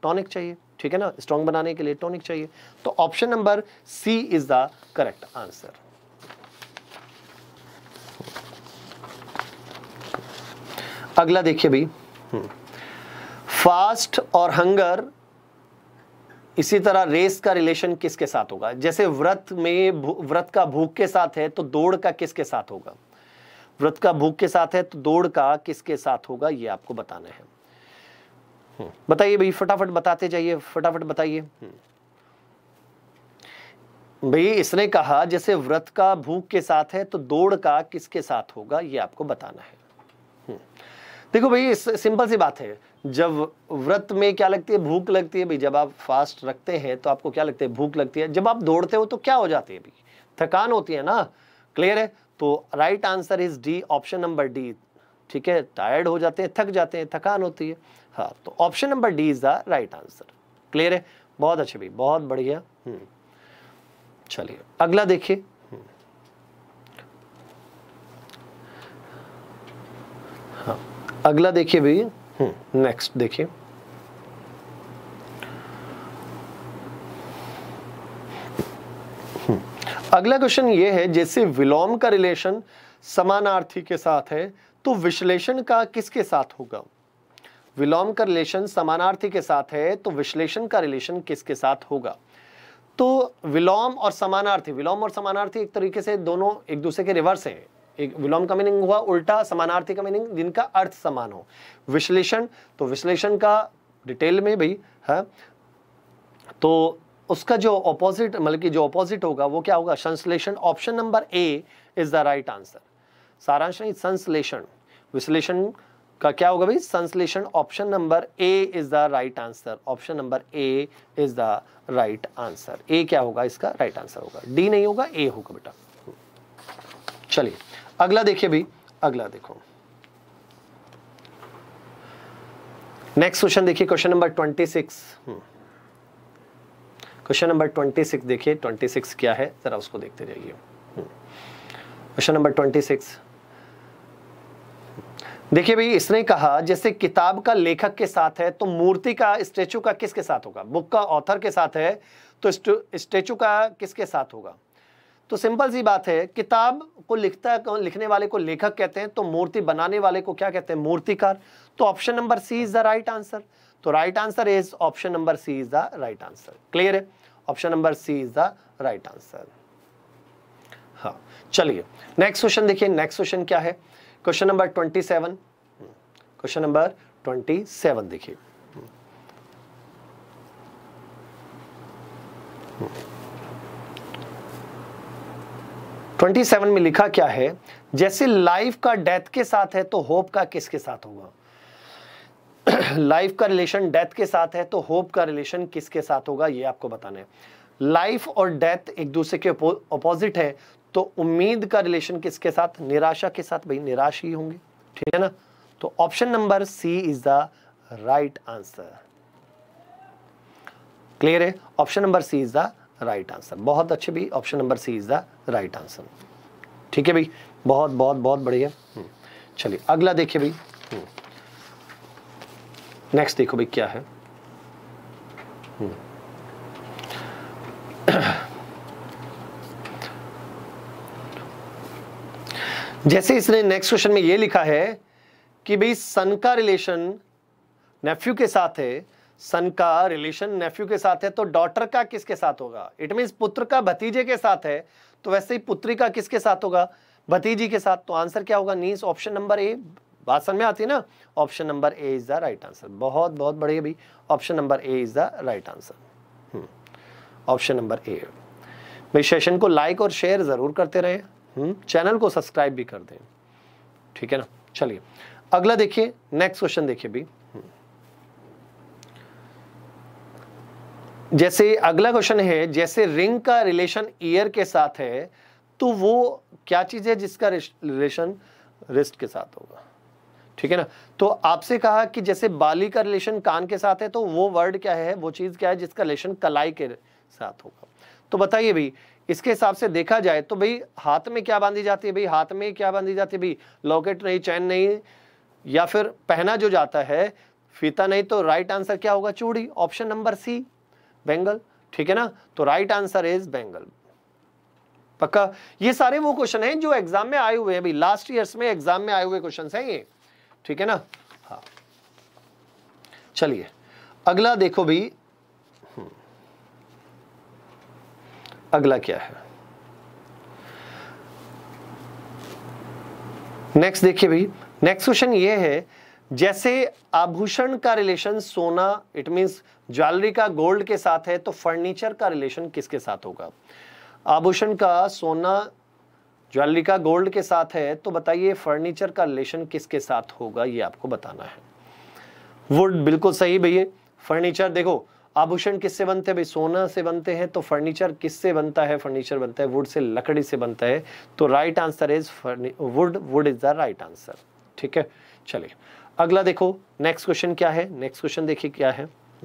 टॉनिक चाहिए ठीक है ना स्ट्रॉन्ग बनाने के लिए टॉनिक चाहिए तो option number C is the correct answer अगला देखिए भाई फास्ट हम्म। और हंगर इसी तरह रेस का रिलेशन किसके साथ होगा जैसे व्रत में व्रत का भूख के साथ है तो दौड़ का किसके साथ होगा व्रत का भूख के साथ है तो दौड़ का किसके साथ होगा ये आपको बताना है हम्म, बताइए भाई फटाफट बताते जाइए फटाफट बताइए हम्म। भाई इसने कहा जैसे व्रत का भूख के साथ है तो दौड़ का किसके साथ होगा ये आपको बताना है हम्म। देखो भाई सिंपल सी बात है जब व्रत में क्या लगती है भूख लगती है भाई जब आप फास्ट रखते हैं तो आपको क्या लगती है भूख लगती है जब आप दौड़ते हो तो क्या हो जाती है भाई थकान होती है ना क्लियर है तो right answer is D option number D ठीक है टायर्ड हो जाते हैं थक जाते हैं थकान होती है हाँ तो option number D is the right answer clear है बहुत अच्छे भाई बहुत बढ़िया हम्म। चलिए अगला देखिए हम्म। हाँ अगला देखिए भाई नेक्स्ट हम्म, देखिए हम्म, अगला क्वेश्चन ये है जैसे विलोम का रिलेशन समानार्थी के साथ है तो विश्लेषण का किसके साथ होगा विलोम का रिलेशन समानार्थी के साथ है तो विश्लेषण का रिलेशन किसके साथ होगा तो विलोम और समानार्थी विलोम और समानार्थी एक तरीके से दोनों एक दूसरे के रिवर्स हैं एक विलोम का मीनिंग हुआ उल्टा समानार्थी का मीनिंग जिनका अर्थ समान हो विश्लेषण तो विश्लेषण का डिटेल में भाई है तो उसका जो ऑपोजिट मतलब कि जो ऑपोजिट होगा वो क्या होगा संश्लेषण option number A is the right answer सारांश नहीं संश्लेषण विश्लेषण का क्या होगा भाई संश्लेषण option number A is the right answer option number A is the right answer A क्या होगा इसका राइट right आंसर होगा डी नहीं होगा ए होगा बेटा चलिए अगला देखिए भी अगला देखो नेक्स्ट क्वेश्चन देखिए question number twenty six question number twenty six देखिए ट्वेंटी सिक्स क्या है जरा उसको देखते जाइए क्वेश्चन नंबर ट्वेंटी सिक्स देखिए भाई इसने कहा जैसे किताब का लेखक के साथ है तो मूर्ति का स्टेचू का किसके साथ होगा बुक का ऑथर के साथ है तो स्टेचू का किसके साथ होगा तो सिंपल सी बात है किताब को लिखता लिखने वाले को लेखक कहते हैं तो मूर्ति बनाने वाले को क्या कहते हैं मूर्तिकार तो option number C is the right answer तो right answer is option number C is the right answer clear है option number C is the right answer हाँ चलिए नेक्स्ट क्वेश्चन देखिए नेक्स्ट क्वेश्चन क्या है question number twenty seven question number twenty seven देखिए 27 में लिखा क्या है जैसे लाइफ का डेथ के साथ है तो होप का किसके साथ होगा लाइफ का रिलेशन डेथ के साथ है तो होप का रिलेशन किसके साथ होगा ये आपको बताना है लाइफ और डेथ एक दूसरे के अपोजिट है तो उम्मीद का रिलेशन किसके साथ निराशा के साथ भाई निराश ही होंगे ठीक है ना तो option number C is the right answer clear है option number C is the right answer बहुत अच्छे भी option number C is the right answer ठीक है भाई बहुत बहुत बहुत बढ़िया हम्म। चलिए अगला देखिए भाई नेक्स्ट हम्म। देखो भाई क्या है हम्म। जैसे इसने नेक्स्ट क्वेश्चन में ये लिखा है कि भाई सन का रिलेशन नेफ्यू के साथ है सन का रिलेशन नेफ्यू के साथ है तो डॉटर का किसके साथ होगा इट मीन पुत्र का भतीजे के साथ है तो वैसे ही पुत्री का किसके साथ होगा भतीजी के साथ तो आंसर क्या होगा नीस ऑप्शन नंबर ए बात समझ में आती है ना option number A is the right answer बहुत बहुत बढ़िया हम्म, भाई option number A is the right answer option number A भाई सेशन को लाइक और शेयर ज़रूर करते रहे रहें चैनल हम्म, को सब्सक्राइब भी कर दें ठीक है ना चलिए अगला देखिए नेक्स्ट क्वेश्चन देखिए भाई जैसे अगला क्वेश्चन है जैसे रिंग का रिलेशन ईयर के साथ है तो वो क्या चीज़ है जिसका रिलेशन रिस्ट के साथ होगा ठीक है ना तो आपसे कहा कि जैसे बाली का रिलेशन कान के साथ है तो वो वर्ड क्या है वो चीज़ क्या है जिसका रिलेशन कलाई के साथ होगा तो बताइए भाई इसके हिसाब से देखा जाए तो भाई हाथ में क्या बांधी जाती है भाई हाथ में क्या बांधी जाती है भाई लॉकेट नहीं चैन नहीं या फिर पहना जो जाता है फीता नहीं तो राइट आंसर क्या होगा चूड़ी ऑप्शन नंबर सी बेंगल ठीक है ना तो राइट आंसर इज बेंगल पक्का ये सारे वो क्वेश्चन हैं जो एग्जाम में आए हुए हैं भाई लास्ट ईयर्स में एग्जाम में आए हुए क्वेश्चन हैं ये ठीक है ना हाँ चलिए अगला देखो भी हम्म। अगला क्या है नेक्स्ट देखिए भाई नेक्स्ट क्वेश्चन ये है जैसे आभूषण का रिलेशन सोना इट मीन्स ज्वेलरी का गोल्ड के साथ है तो फर्नीचर का रिलेशन किसके साथ होगा आभूषण का सोना ज्वेलरी का गोल्ड के साथ है तो बताइए फर्नीचर का रिलेशन किसके साथ होगा ये आपको बताना है वुड बिल्कुल सही भैया फर्नीचर देखो आभूषण किससे बनते हैं भाई सोना से बनते हैं तो फर्नीचर किससे बनता है फर्नीचर बनता है वुड से लकड़ी से बनता है तो राइट आंसर इज फर्नी wood wood is the right answer ठीक है चलिए अगला देखो नेक्स्ट क्वेश्चन क्या है नेक्स्ट क्वेश्चन देखिए क्या है नेक्स्ट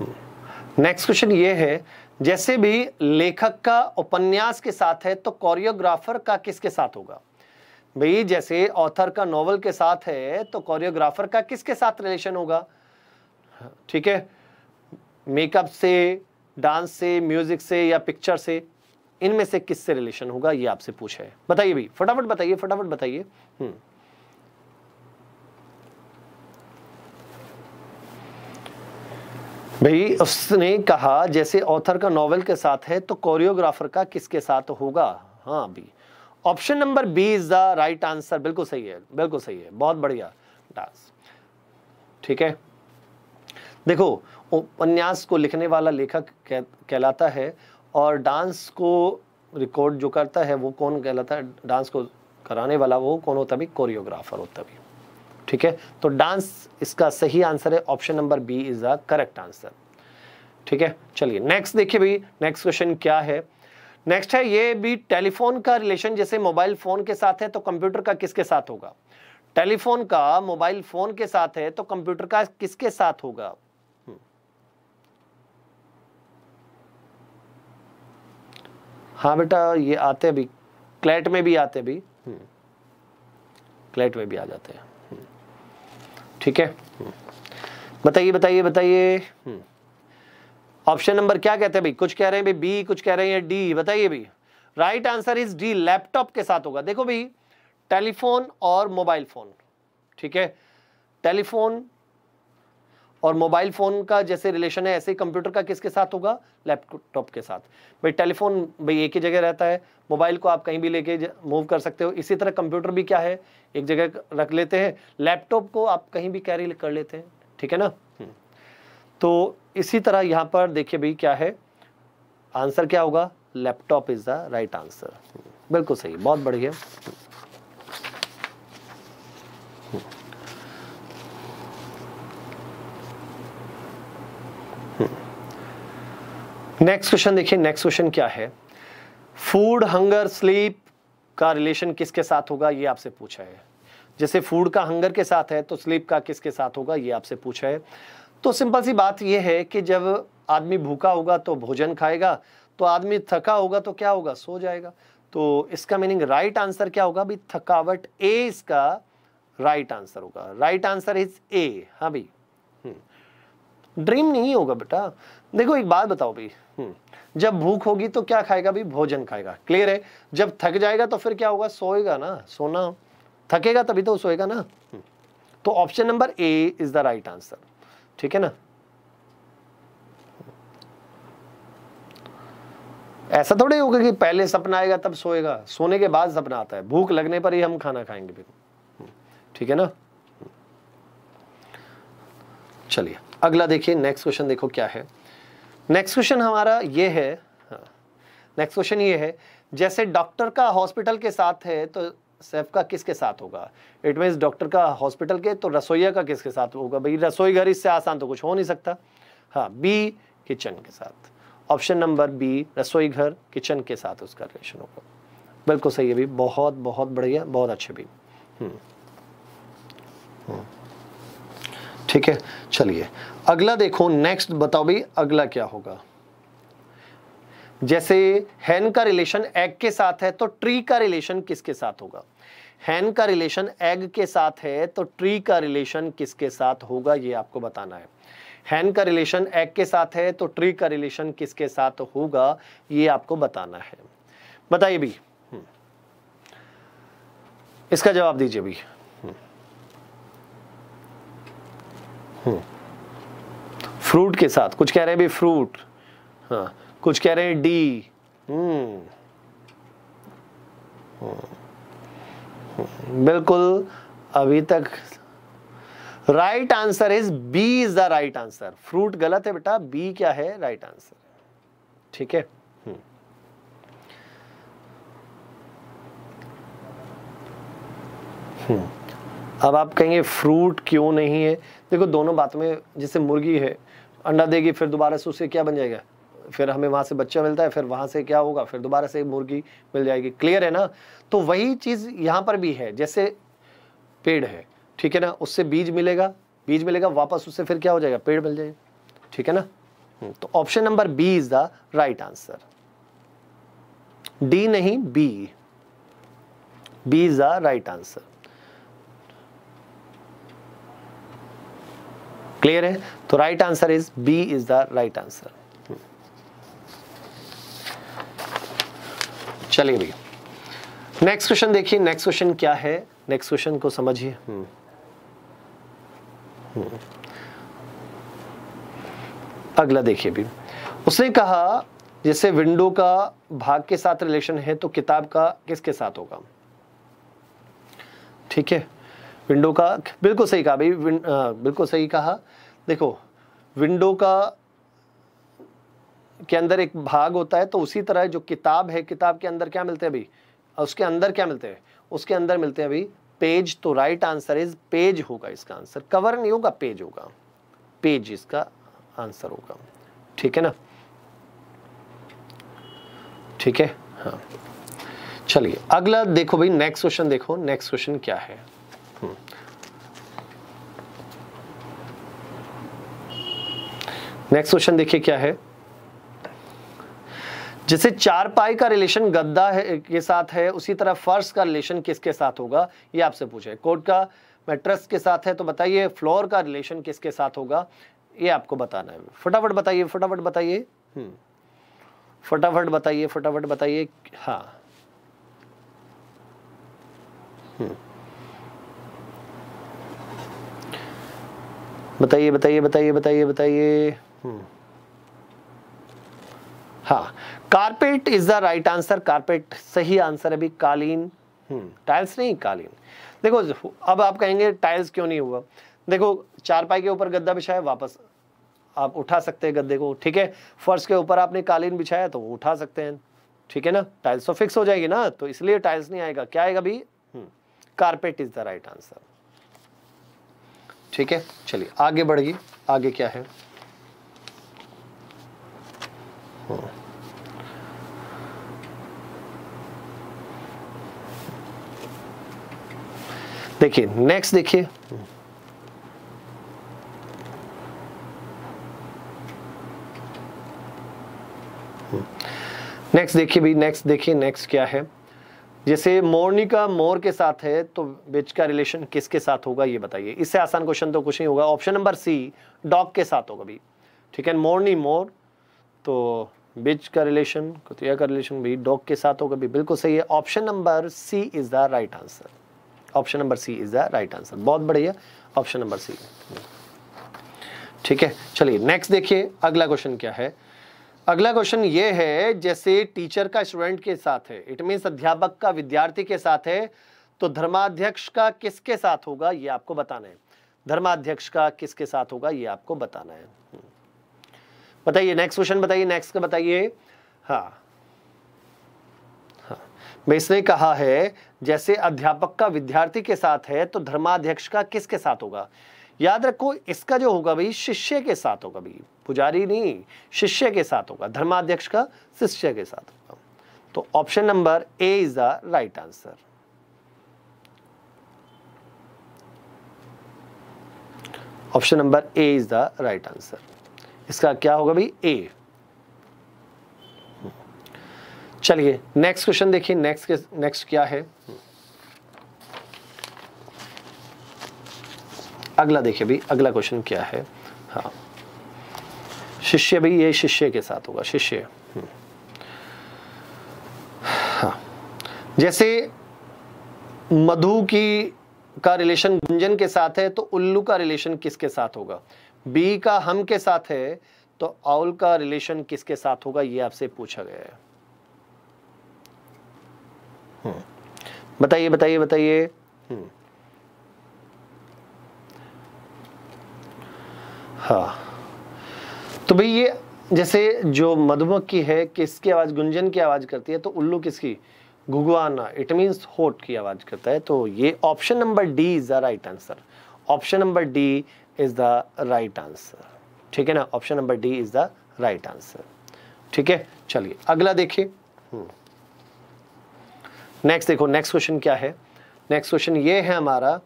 हम्म। हम्म। क्वेश्चन ये है जैसे भी लेखक का उपन्यास के साथ है तो कोरियोग्राफर का किसके साथ होगा भाई जैसे ऑथर का नॉवल के साथ है तो कोरियोग्राफर का किसके साथ रिलेशन होगा ठीक है मेकअप से डांस से म्यूजिक से या पिक्चर से इनमें से किससे रिलेशन होगा ये आपसे पूछे बताइए भाई फटाफट बताइए फटाफट बताइए हम्म। भाई उसने कहा जैसे ऑथर का नॉवेल के साथ है तो कोरियोग्राफर का किसके साथ होगा हाँ भी option number B is the right answer बिल्कुल सही है बिल्कुल सही है बहुत बढ़िया डांस ठीक है देखो उपन्यास को लिखने वाला लेखक कहलाता है और डांस को रिकॉर्ड जो करता है वो कौन कहलाता है डांस को कराने वाला वो कौन होता भी कोरियोग्राफर होता भी ठीक है तो डांस इसका सही आंसर है option number B is the correct answer ठीक है चलिए नेक्स्ट देखिए भाई नेक्स्ट क्वेश्चन क्या है नेक्स्ट है ये भी टेलीफोन का रिलेशन जैसे मोबाइल फ़ोन के साथ है तो कंप्यूटर का किसके साथ होगा टेलीफोन का मोबाइल फ़ोन के साथ है तो कंप्यूटर का किसके साथ होगा हाँ बेटा ये आते अभी क्लैट में भी आते भी हम्म। क्लैट में भी आ जाते हैं ठीक है बताइए बताइए बताइए हम्म। ऑप्शन नंबर क्या कहते हैं भाई कुछ कह रहे हैं भाई बी कुछ कह रहे हैं डी बताइए भाई right answer is D laptop के साथ होगा देखो भाई टेलीफोन और मोबाइल फोन ठीक है टेलीफोन और मोबाइल फ़ोन का जैसे रिलेशन है ऐसे ही कंप्यूटर का किसके साथ होगा लैपटॉप के साथ भाई टेलीफोन भाई एक ही जगह रहता है मोबाइल को आप कहीं भी लेके मूव कर सकते हो इसी तरह कंप्यूटर भी क्या है एक जगह रख लेते हैं लैपटॉप को आप कहीं भी कैरी कर लेते हैं ठीक है ना हम्म। तो इसी तरह यहाँ पर देखिए भाई क्या है आंसर क्या होगा laptop is the right answer बिल्कुल सही बहुत बढ़िया नेक्स्ट हम्म। क्वेश्चन देखिए नेक्स्ट क्वेश्चन क्या है फूड हंगर स्लीप का रिलेशन किसके साथ होगा ये आपसे पूछा है जैसे फूड का हंगर के साथ है तो स्लीप का किसके साथ होगा ये आपसे पूछा है तो सिंपल सी बात यह है कि जब आदमी भूखा होगा तो भोजन खाएगा तो आदमी थका होगा तो क्या होगा सो जाएगा तो इसका मीनिंग राइट आंसर क्या होगा भाई थकावट ए इसका राइट आंसर होगा राइट आंसर इज ए हाँ भाई ड्रीम नहीं होगा बेटा देखो एक बात बताओ भाई हम्म। जब भूख होगी तो क्या खाएगा भाई भोजन खाएगा क्लियर है जब थक जाएगा तो फिर क्या होगा सोएगा ना सोना थकेगा तभी तो सोएगा ना हम्म। तो option number A is the right answer ठीक है ना ऐसा थोड़ी होगा कि पहले सपना आएगा तब सोएगा सोने के बाद सपना आता है भूख लगने पर ही हम खाना खाएंगे हम्म। ठीक है ना चलिए अगला देखिए नेक्स्ट क्वेश्चन देखो क्या है नेक्स्ट क्वेश्चन हमारा ये है नेक्स्ट हाँ। क्वेश्चन ये है जैसे डॉक्टर का हॉस्पिटल के साथ है तो सेफ का किसके साथ होगा इट मीन्स डॉक्टर का हॉस्पिटल के तो रसोईया का किसके साथ होगा भाई रसोई घर इससे आसान तो कुछ हो नहीं सकता हाँ बी किचन के साथ ऑप्शन नंबर बी रसोई घर किचन के साथ उसका रिलेशन होगा बिल्कुल सही है भी बहुत बहुत बढ़िया बहुत अच्छे भी हम्म, हम्म। ठीक है चलिए अगला देखो नेक्स्ट बताओ भाई अगला क्या होगा जैसे हैन का रिलेशन एग के साथ है तो ट्री का रिलेशन किसके साथ होगा हैन का रिलेशन एग के साथ है तो ट्री का रिलेशन किसके साथ होगा ये आपको बताना है हैन का रिलेशन एग के साथ है तो ट्री का रिलेशन किसके साथ होगा ये आपको बताना है बताइए भी हम्म। इसका जवाब दीजिए भी हम्म। फ्रूट के साथ कुछ कह रहे हैं भी फ्रूट हाँ कुछ कह रहे हैं डी हम्म। हम्म। बिल्कुल अभी तक right answer is B is the right answer fruit गलत है बेटा बी क्या है राइट आंसर ठीक है अब आप कहेंगे फ्रूट क्यों नहीं है देखो दोनों बात में जैसे मुर्गी है अंडा देगी फिर दोबारा से उससे क्या बन जाएगा फिर हमें वहाँ से बच्चा मिलता है फिर वहाँ से क्या होगा फिर दोबारा से मुर्गी मिल जाएगी क्लियर है ना तो वही चीज़ यहाँ पर भी है जैसे पेड़ है ठीक है ना उससे बीज मिलेगा बीज मिलेगा वापस उससे फिर क्या हो जाएगा पेड़ मिल जाएगा ठीक है ना हम्म, तो option number B is the right answer D नहीं B B is the right answer clear है तो right answer is B is the right answer चलिए भैया नेक्स्ट क्वेश्चन देखिए नेक्स्ट क्वेश्चन क्या है नेक्स्ट क्वेश्चन को समझिए हम्म। हम्म। अगला देखिए भी उसने कहा जैसे विंडो का भाग के साथ रिलेशन है तो किताब का किसके साथ होगा ठीक है विंडो का बिल्कुल सही कहा भाई बिल्कुल सही कहा देखो विंडो का के अंदर एक भाग होता है तो उसी तरह जो किताब है किताब के अंदर क्या मिलते हैं अभी उसके अंदर क्या मिलते हैं उसके अंदर मिलते हैं अभी पेज तो राइट आंसर इज पेज होगा इसका आंसर कवर नहीं होगा पेज होगा पेज इसका आंसर होगा ठीक है ना ठीक है हाँ चलिए अगला देखो भाई नेक्स्ट क्वेश्चन देखो नेक्स्ट क्वेश्चन क्या है हम्म. नेक्स्ट क्वेश्चन देखिए क्या है जैसे चार पाई का रिलेशन गद्दा है के साथ है उसी तरह फर्श का रिलेशन किसके साथ होगा ये आपसे पूछे कोर्ट का मेट्रस के साथ है तो बताइए फ्लोर का रिलेशन किसके साथ होगा ये आपको बताना है फटाफट बताइए फटाफट बताइए हम्म। फटाफट बताइए फटाफट बताइए हाँ हम्म। बताइए बताइए बताइए बताइए बताइए हम्म। हाँ carpet is the right answer carpet सही आंसर अभी कालीन टाइल्स हम्म। नहीं कालीन देखो अब आप कहेंगे टाइल्स क्यों नहीं हुआ देखो चारपाई के ऊपर गद्दा बिछाया वापस आप उठा सकते हैं गद्दे को ठीक है फर्श के ऊपर आपने कालीन बिछाया तो उठा सकते हैं ठीक है ना टाइल्स तो फिक्स हो जाएगी ना तो इसलिए टाइल्स नहीं आएगा क्या आएगा भी carpet is the right answer ठीक है चलिए आगे बढ़िए आगे क्या है हाँ। देखिए नेक्स्ट देखिए नेक्स्ट देखिए भी नेक्स्ट देखिए नेक्स्ट क्या है जैसे मोरनी का मोर के साथ है तो बिच का रिलेशन किसके साथ होगा ये बताइए इससे आसान क्वेश्चन तो कुछ नहीं होगा ऑप्शन नंबर सी डॉग के साथ होगा भी ठीक है मोरनी मोर तो बिच का रिलेशन कुतिया का रिलेशन भी डॉग के साथ होगा भी बिल्कुल सही है option number C is the right answer option number C is the right answer बहुत बढ़िया ऑप्शन नंबर सी ठीक है चलिए नेक्स्ट देखिए अगला क्वेश्चन क्या है अगला क्वेश्चन ये है जैसे टीचर का स्टूडेंट के साथ है इट मीन्स अध्यापक का विद्यार्थी के साथ है तो धर्माध्यक्ष का किसके साथ होगा ये आपको बताना है धर्माध्यक्ष का किसके साथ होगा ये आपको बताना है बताइए नेक्स्ट क्वेश्चन बताइए नेक्स्ट का बताइए हाँ मिस हाँ। इसने कहा है जैसे अध्यापक का विद्यार्थी के साथ है तो धर्माध्यक्ष का किसके साथ होगा याद रखो इसका जो होगा भाई शिष्य के साथ होगा भाई पुजारी नहीं शिष्य के साथ होगा धर्माध्यक्ष का शिष्य के साथ होगा तो option number A is the right answer option number A is the right answer इसका क्या होगा भाई ए चलिए नेक्स्ट क्वेश्चन देखिए नेक्स्ट नेक्स्ट क्या है अगला देखिए भाई अगला क्वेश्चन क्या है हाँ शिष्य भाई ये शिष्य के साथ होगा शिष्य हम्म। हाँ जैसे मधु की का रिलेशन गुंजन के साथ है तो उल्लू का रिलेशन किसके साथ होगा बी का हम के साथ है तो औल का रिलेशन किसके साथ होगा ये आपसे पूछा गया है हम्म। बताइए बताइए बताइए हम्म। हाँ तो भाई ये जैसे जो मधुमक्खी है किसकी आवाज़ गुंजन की आवाज़ करती है तो उल्लू किसकी घुगवाना इट मीन्स होट की आवाज़ करता है तो ये option number D is the right answer option number D is the right answer ठीक है ना option number D is the right answer ठीक है चलिए अगला देखिए नेक्स्ट हम्म। देखो नेक्स्ट क्वेश्चन क्या है नेक्स्ट क्वेश्चन ये है हमारा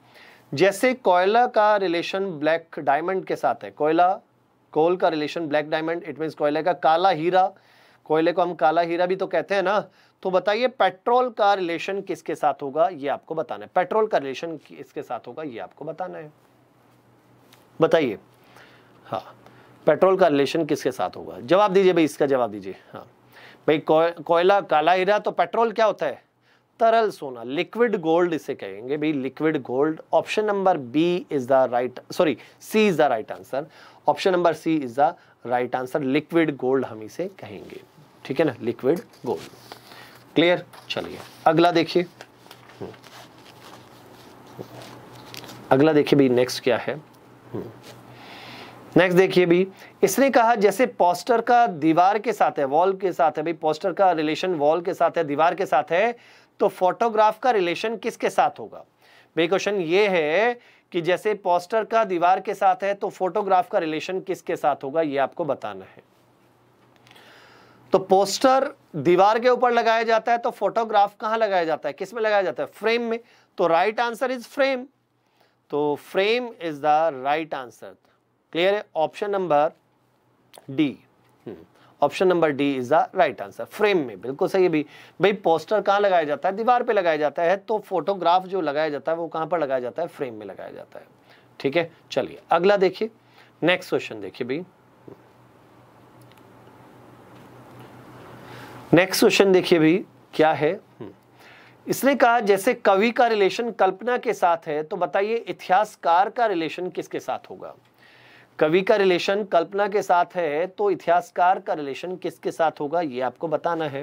जैसे कोयला का रिलेशन ब्लैक डायमंड के साथ है कोयला कोल का relation black diamond it mean कोयले का काला हीरा कोयले को हम काला हीरा भी तो कहते हैं ना तो बताइए पेट्रोल का रिलेशन किसके साथ होगा ये आपको बताना है पेट्रोल का रिलेशन किसके साथ होगा ये आपको बताना है बताइए हाँ पेट्रोल का रिलेशन किसके साथ होगा जवाब दीजिए भाई इसका जवाब दीजिए हाँ भाई कोयला काला हीरा तो पेट्रोल क्या होता है तरल सोना लिक्विड गोल्ड इसे कहेंगे भाई liquid gold option number B is the right sorry C is the right answer option number C is the right answer liquid gold हम इसे कहेंगे ठीक है ना लिक्विड गोल्ड क्लियर चलिए अगला देखिए हम्म। अगला देखिए भाई नेक्स्ट क्या है नेक्स्ट हम्म। देखिए भी इसने कहा जैसे पोस्टर का दीवार के साथ है वॉल के साथ है भाई पोस्टर का रिलेशन वॉल के साथ है दीवार के साथ है तो फोटोग्राफ का रिलेशन किसके साथ होगा भाई क्वेश्चन ये है कि जैसे पोस्टर का दीवार के साथ है तो फोटोग्राफ का रिलेशन किसके साथ होगा ये आपको बताना है तो पोस्टर दीवार के ऊपर लगाया जाता है तो फोटोग्राफ कहां लगाया जाता है किसमें लगाया जाता है फ्रेम में तो राइट आंसर इज फ्रेम तो frame is the right answer clear है option number D option number D is the right answer frame में बिल्कुल सही है भी भाई पोस्टर कहाँ लगाया जाता है दीवार पे लगाया जाता है तो फोटोग्राफ जो लगाया जाता है वो कहाँ पर लगाया जाता है फ्रेम में लगाया जाता है ठीक है चलिए अगला देखिए नेक्स्ट क्वेश्चन देखिए भाई नेक्स्ट क्वेश्चन देखिए भाई क्या है hmm. इसने कहा जैसे कवि का रिलेशन कल्पना के साथ है तो बताइए इतिहासकार का रिलेशन किसके साथ होगा कवि का रिलेशन कल्पना के साथ है तो इतिहासकार का रिलेशन किसके साथ होगा ये आपको बताना है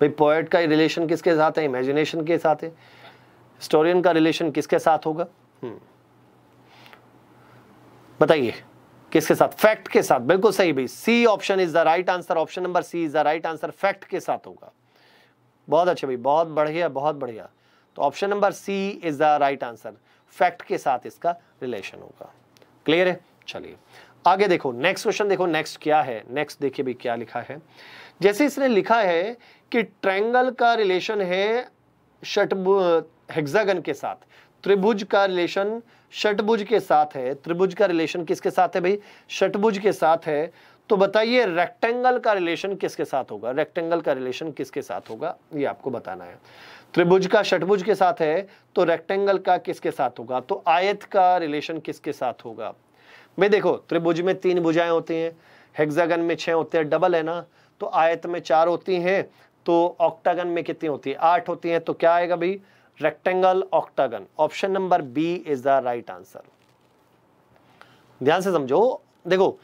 भाई पोएट का रिलेशन किसके साथ है इमेजिनेशन के साथ है हिस्टोरियन का रिलेशन किसके साथ होगा हम्म। बताइए किसके साथ फैक्ट के साथ बिल्कुल सही भाई C option is the right answer option number C is the right answer fact के साथ होगा बहुत अच्छे भाई बहुत बढ़िया बहुत बढ़िया तो option number C is the right answer fact के साथ इसका रिलेशन होगा क्लियर है चलिए आगे देखो नेक्स्ट क्वेश्चन देखो नेक्स्ट क्या है नेक्स्ट देखिए भाई क्या लिखा है जैसे इसने लिखा है कि ट्रैंगल का रिलेशन है हेक्सागन के साथ त्रिभुज का रिलेशन षटभुज के साथ है त्रिभुज का रिलेशन किसके साथ है भाई षटभुज के साथ है तो बताइए रेक्टेंगल का रिलेशन किसके साथ होगा रेक्टेंगल का रिलेशन किसके साथ होगा ये आपको बताना है त्रिभुज का षटभुज के साथ है तो रेक्टेंगल का किसके साथ होगा तो आयत का रिलेशन किसके साथ होगा मैं देखो त्रिभुज में तीन भुजाएं होती हैं हेक्सागन में छह होते हैं डबल है ना तो आयत में चार होती हैं तो ऑक्टागन में कितनी होती है आठ होती हैं तो क्या आएगा भाई rectangle octagon option number B is the right answer ध्यान से समझो देखो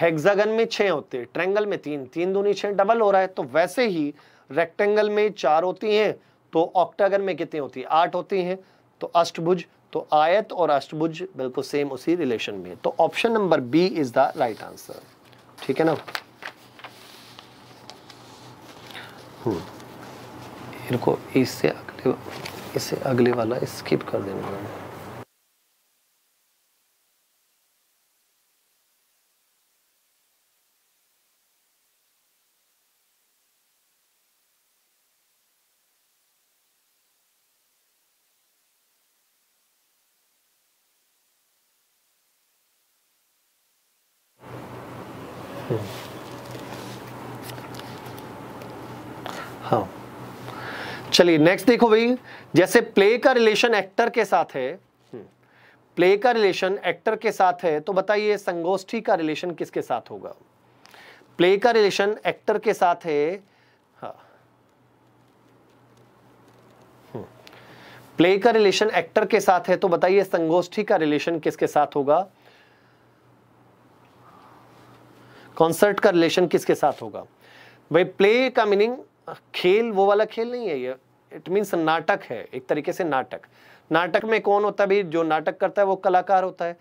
हेक्सागन में छह होते हैं ट्रेंगल में तीन तीन दूनी छः डबल हो रहा है तो वैसे ही रेक्टेंगल में चार होती हैं तो ऑक्टागन में कितनी होती है आठ होती हैं तो अष्टभुज तो आयत और अष्टभुज बिल्कुल सेम उसी रिलेशन में तो option number B is the right answer ठीक है ना हम्म। इनको इससे अगले इससे अगले वाला स्किप कर देना चलिए नेक्स्ट देखो भाई जैसे प्ले का रिलेशन एक्टर के साथ है प्ले हम्म, का रिलेशन एक्टर के साथ है तो बताइए संगोष्ठी का रिलेशन किसके साथ होगा प्ले का रिलेशन एक्टर के साथ है प्ले हाँ, हम्म, का रिलेशन एक्टर के साथ है तो बताइए संगोष्ठी का रिलेशन किसके साथ होगा कॉन्सर्ट का रिलेशन किसके साथ होगा भाई प्ले का मीनिंग खेल वो वाला खेल नहीं है ये इट मीन्स नाटक है एक तरीके से नाटक नाटक में कौन होता है भाई जो नाटक करता है वो कलाकार होता है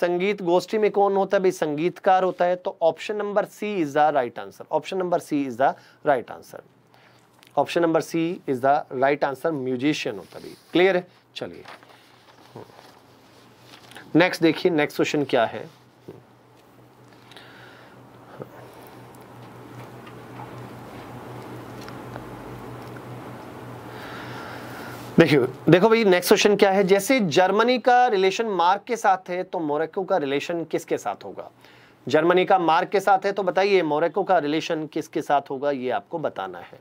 संगीत गोष्ठी में कौन होता है भाई संगीतकार होता है तो option number C is the right answer option number C is the right answer option number C is the right answer musician होता है क्लियर है चलिए नेक्स्ट देखिए नेक्स्ट क्वेश्चन क्या है देखिए देखो भाई नेक्स्ट क्वेश्चन क्या है जैसे जर्मनी का रिलेशन मार्क के साथ है तो मोरक्को का रिलेशन किसके साथ होगा जर्मनी का मार्क के साथ है तो बताइए मोरक्को का रिलेशन किसके साथ होगा ये आपको बताना है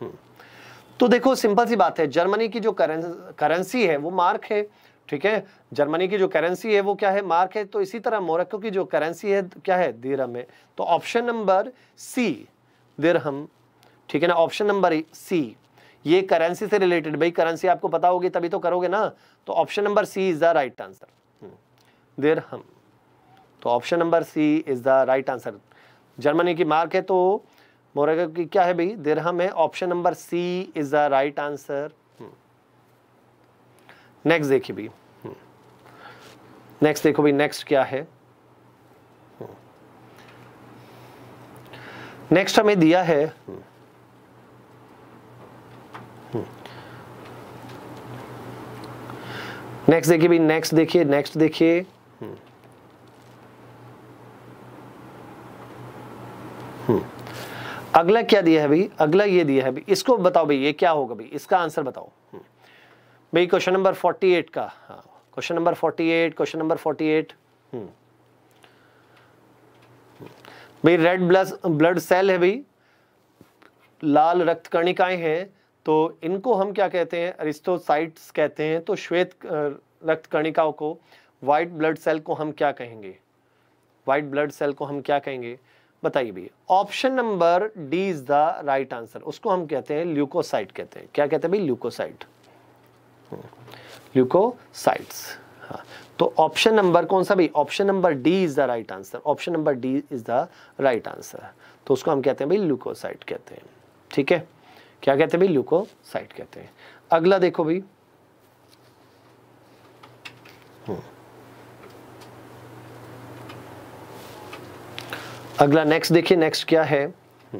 हम्म। तो देखो सिंपल सी बात है जर्मनी की जो करेंसी है वो मार्क है ठीक है जर्मनी की जो करेंसी है वो क्या है मार्क है तो इसी तरह मोरक्को की जो करेंसी है क्या है दिरहम है तो ऑप्शन नंबर सी दिरहम ठीक है ना ऑप्शन नंबर सी ये करेंसी से रिलेटेड भाई करेंसी आपको पता होगी तभी तो करोगे ना तो option number C is the right answer देर हम तो option number C is the right answer Germany की मार्क है तो मोरेगा की क्या है भाई हम है option number C is the right answer next देखिए भाई नेक्स्ट हम्म। देखो भाई नेक्स्ट क्या है नेक्स्ट हम्म। हमें दिया है हम्म। नेक्स्ट हम्म। देखिए भाई नेक्स्ट देखिए नेक्स्ट देखिए हम्म। अगला क्या दिया है भाई अगला ये दिया है भाई इसको बताओ भाई ये क्या होगा भाई इसका आंसर बताओ हम्म। भाई क्वेश्चन नंबर 48 का क्वेश्चन नंबर 48 क्वेश्चन नंबर 48 भाई रेड ब्लड ब्लड सेल है भाई लाल रक्त कणिकाएं हैं तो इनको हम क्या कहते हैं अरिस्टोसाइट्स कहते हैं तो श्वेत रक्त कणिकाओं को वाइट ब्लड सेल को हम क्या कहेंगे वाइट ब्लड सेल को हम क्या कहेंगे बताइए भैया option number D is the right answer उसको हम कहते हैं ल्यूकोसाइट कहते हैं क्या कहते हैं भाई ल्यूकोसाइट ल्यूकोसाइट्स हाँ तो ऑप्शन नंबर कौन सा भाई option number D is the right answer option number D is the right answer तो उसको हम कहते हैं भाई ल्यूकोसाइट कहते हैं ठीक है क्या कहते हैं भाई ल्यूकोसाइट कहते हैं अगला देखो भाई हम्म। अगला नेक्स्ट देखिए नेक्स्ट क्या है नेक्स्ट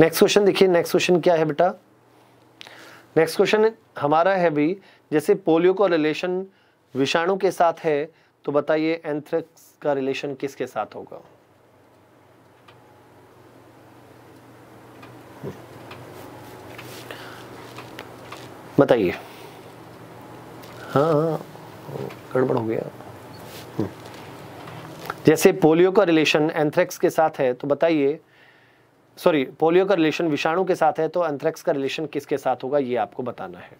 हम्म। क्वेश्चन देखिए नेक्स्ट क्वेश्चन क्या है बेटा नेक्स्ट क्वेश्चन हमारा है भी जैसे पोलियो का रिलेशन विषाणु के साथ है तो बताइए एंथ्रेक्स का रिलेशन किसके साथ होगा बताइए हाँ हाँ गड़बड़ हो गया जैसे पोलियो का रिलेशन एंथ्रेक्स के साथ है तो बताइए सॉरी पोलियो का रिलेशन विषाणु के साथ है तो एंथ्रेक्स का रिलेशन किसके साथ होगा ये आपको बताना है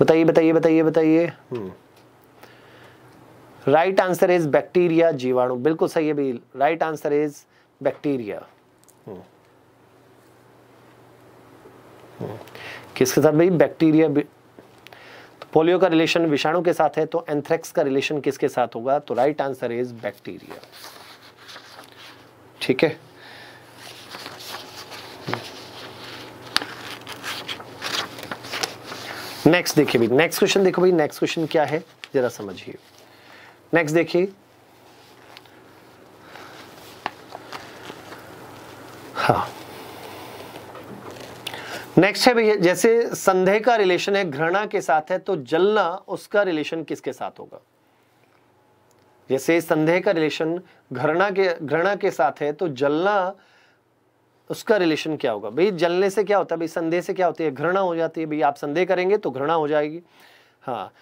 बताइए बताइए बताइए बताइए राइट आंसर इज बैक्टीरिया जीवाणु बिल्कुल सही है भी राइट आंसर इज बैक्टीरिया किसके साथ भाई बैक्टीरिया तो पोलियो का रिलेशन विषाणु के साथ है तो एंथ्रेक्स का रिलेशन किसके साथ होगा तो राइट आंसर इज बैक्टीरिया ठीक है नेक्स्ट देखिए भाई नेक्स्ट क्वेश्चन देखो भाई नेक्स्ट क्वेश्चन क्या है जरा समझिए नेक्स्ट देखिए हाँ नेक्स्ट है भैया जैसे संदेह का रिलेशन है घृणा के साथ है तो जलना उसका रिलेशन किसके साथ होगा जैसे संदेह का रिलेशन घृणा के घृणा के साथ है तो जलना उसका रिलेशन क्या होगा भाई जलने से क्या होता है भाई संदेह से क्या होती है घृणा हो जाती है भाई आप संदेह करेंगे तो घृणा हो जाएगी हाँ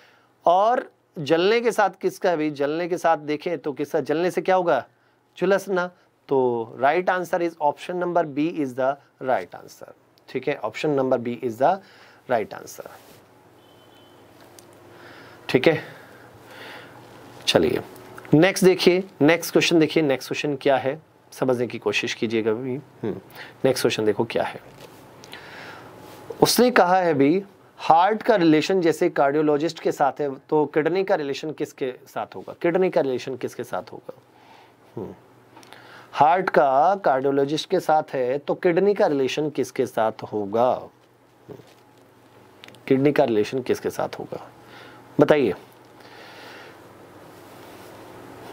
और जलने के साथ किसका है भाई जलने के साथ देखें तो किसका जलने से क्या होगा झुलसना तो right answer is option number B is the right answer ठीक है option number B is the right answer ठीक है चलिए नेक्स्ट देखिए नेक्स्ट क्वेश्चन देखिए नेक्स्ट क्वेश्चन क्या है समझने की कोशिश कीजिएगा भी नेक्स्ट हम्म, क्वेश्चन देखो क्या है उसने कहा है भी हार्ट का रिलेशन जैसे कार्डियोलॉजिस्ट के साथ है तो किडनी का रिलेशन किसके साथ होगा किडनी का रिलेशन किसके साथ होगा हार्ट हम्म, का कार्डियोलॉजिस्ट के साथ है तो किडनी का रिलेशन किसके साथ होगा किडनी हम्म, का रिलेशन किसके साथ होगा बताइए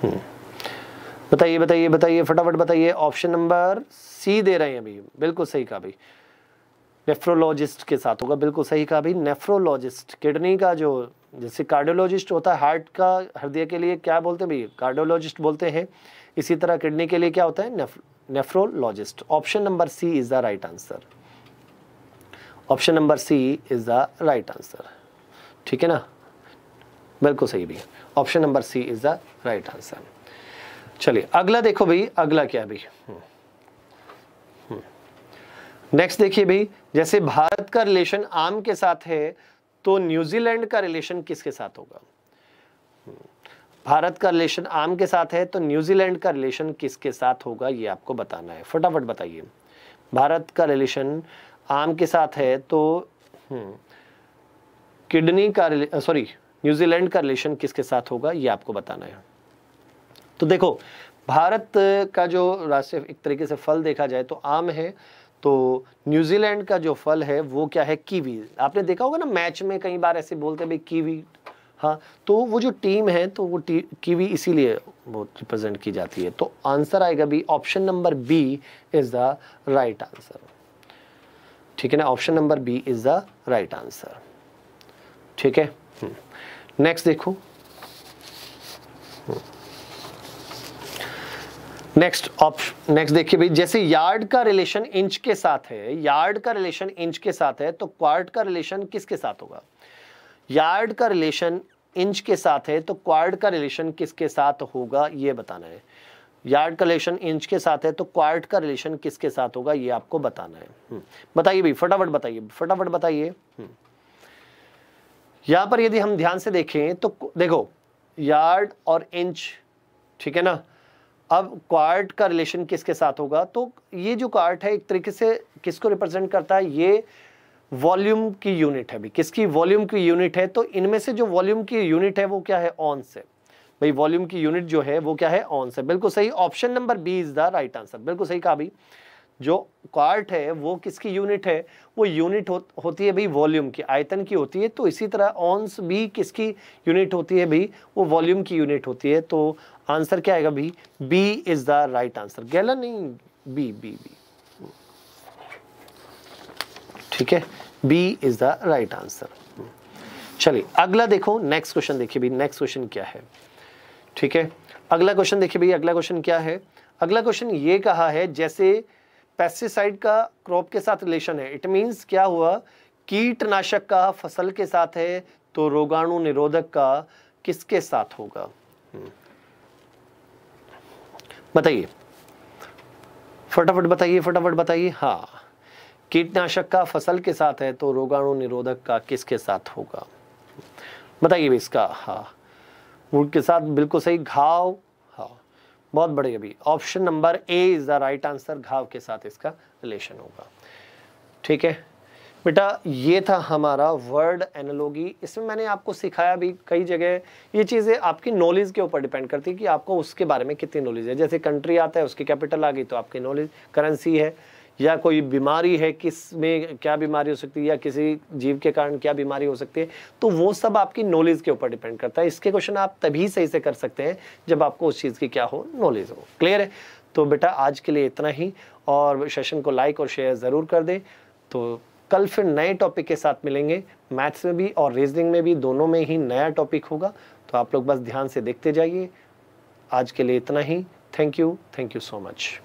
हम्म बताइए बताइए बताइए फटाफट बताइए ऑप्शन नंबर सी दे रहे हैं अभी बिल्कुल सही कहा भाई नेफ्रोलॉजिस्ट के साथ होगा बिल्कुल सही कहा भाई नेफ्रोलॉजिस्ट किडनी का जो जैसे कार्डियोलॉजिस्ट होता है हार्ट का हृदय के लिए क्या बोलते हैं भाई कार्डियोलॉजिस्ट बोलते हैं इसी तरह किडनी के लिए क्या होता है nephrologist option number C is the right answer option number C is the right answer ठीक है ना बिल्कुल सही भैया option number C is the right answer चलिए अगला देखो भाई अगला क्या भाई नेक्स्ट हम्म। हम्म। देखिए भाई जैसे भारत का रिलेशन आम के साथ है तो न्यूजीलैंड का रिलेशन किसके साथ होगा हम्म। भारत का रिलेशन आम के साथ है तो न्यूजीलैंड का रिलेशन किसके साथ होगा ये आपको बताना है फटाफट बताइए भारत का रिलेशन आम के साथ है तो किडनी का सॉरी न्यूजीलैंड का रिलेशन किसके साथ होगा ये आपको बताना है तो देखो भारत का जो राष्ट्रीय एक तरीके से फल देखा जाए तो आम है तो न्यूजीलैंड का जो फल है वो क्या है कीवी आपने देखा होगा ना मैच में कई बार ऐसे बोलते हैं भाई कीवी हाँ तो वो जो टीम है तो वो टी, कीवी इसीलिए वो रिप्रेजेंट की जाती है तो आंसर आएगा भी option number B is the right answer ठीक है ना option number B is the right answer ठीक है हम्म। नेक्स्ट देखो हम्म। नेक्स्ट ऑप्शन नेक्स्ट देखिए भाई जैसे यार्ड का रिलेशन इंच के साथ है यार्ड का रिलेशन इंच के साथ है तो क्वार्ट का रिलेशन किसके साथ होगा यार्ड का रिलेशन इंच के साथ है तो क्वार्ट का रिलेशन किसके साथ होगा ये बताना है यार्ड का रिलेशन इंच के साथ है तो क्वार्ट का रिलेशन किसके साथ होगा ये आपको बताना है हम्म, बताइए भाई फटाफट बताइए फटाफट बताइए हम्म, यहाँ पर यदि हम ध्यान से देखें तो देखो यार्ड और इंच ठीक है ना अब क्वार्ट का रिलेशन किसके साथ होगा तो ये जो क्वार्ट है एक तरीके से किसको रिप्रेजेंट करता है ये वॉल्यूम की यूनिट है भी किसकी वॉल्यूम की यूनिट है तो इनमें से जो वॉल्यूम की यूनिट है वो क्या है ऑन से भाई वॉल्यूम की यूनिट जो है वो क्या है ऑन से बिल्कुल सही option number B is the right answer बिल्कुल सही कहा भाई जो क्वार्ट है वो किसकी यूनिट है वो यूनिट हो, होती है भाई वॉल्यूम की आयतन की होती है तो इसी तरह ऑन्स भी किसकी यूनिट होती है भाई वो वॉल्यूम की यूनिट होती है तो आंसर क्या आएगा भाई B is the right answer gallon नहीं बी बी बी ठीक है B is the right answer चलिए अगला देखो नेक्स्ट क्वेश्चन देखिए भाई नेक्स्ट क्वेश्चन क्या है ठीक है अगला क्वेश्चन देखिए भाई अगला क्वेश्चन क्या है अगला क्वेश्चन ये कहा है जैसे पेस्टिसाइड का क्रॉप के साथ रिलेशन है इट मीन्स क्या हुआ कीटनाशक का फसल के साथ है तो रोगाणु निरोधक का किसके साथ होगा हम्म। बताइए फटाफट बताइए फटाफट बताइए हाँ कीटनाशक का फसल के साथ है तो रोगाणु निरोधक का किसके साथ होगा बताइए इसका हाँ वुड के साथ बिल्कुल सही घाव बहुत बड़े अभी option number A is the right answer घाव के साथ इसका रिलेशन होगा ठीक है बेटा ये था हमारा वर्ड एनालॉगी इसमें मैंने आपको सिखाया भी कई जगह ये चीज़ें आपकी नॉलेज के ऊपर डिपेंड करती है कि आपको उसके बारे में कितनी नॉलेज है जैसे कंट्री आता है उसकी कैपिटल आ गई तो आपकी नॉलेज करेंसी है या कोई बीमारी है किस में क्या बीमारी हो सकती है या किसी जीव के कारण क्या बीमारी हो सकती है तो वो सब आपकी नॉलेज के ऊपर डिपेंड करता है इसके क्वेश्चन आप तभी सही से कर सकते हैं जब आपको उस चीज़ की क्या हो नॉलेज हो क्लियर है तो बेटा आज के लिए इतना ही और सेशन को लाइक और शेयर ज़रूर कर दें तो कल फिर नए टॉपिक के साथ मिलेंगे मैथ्स में भी और रीजनिंग में भी दोनों में ही नया टॉपिक होगा तो आप लोग बस ध्यान से देखते जाइए आज के लिए इतना ही thank you thank you so much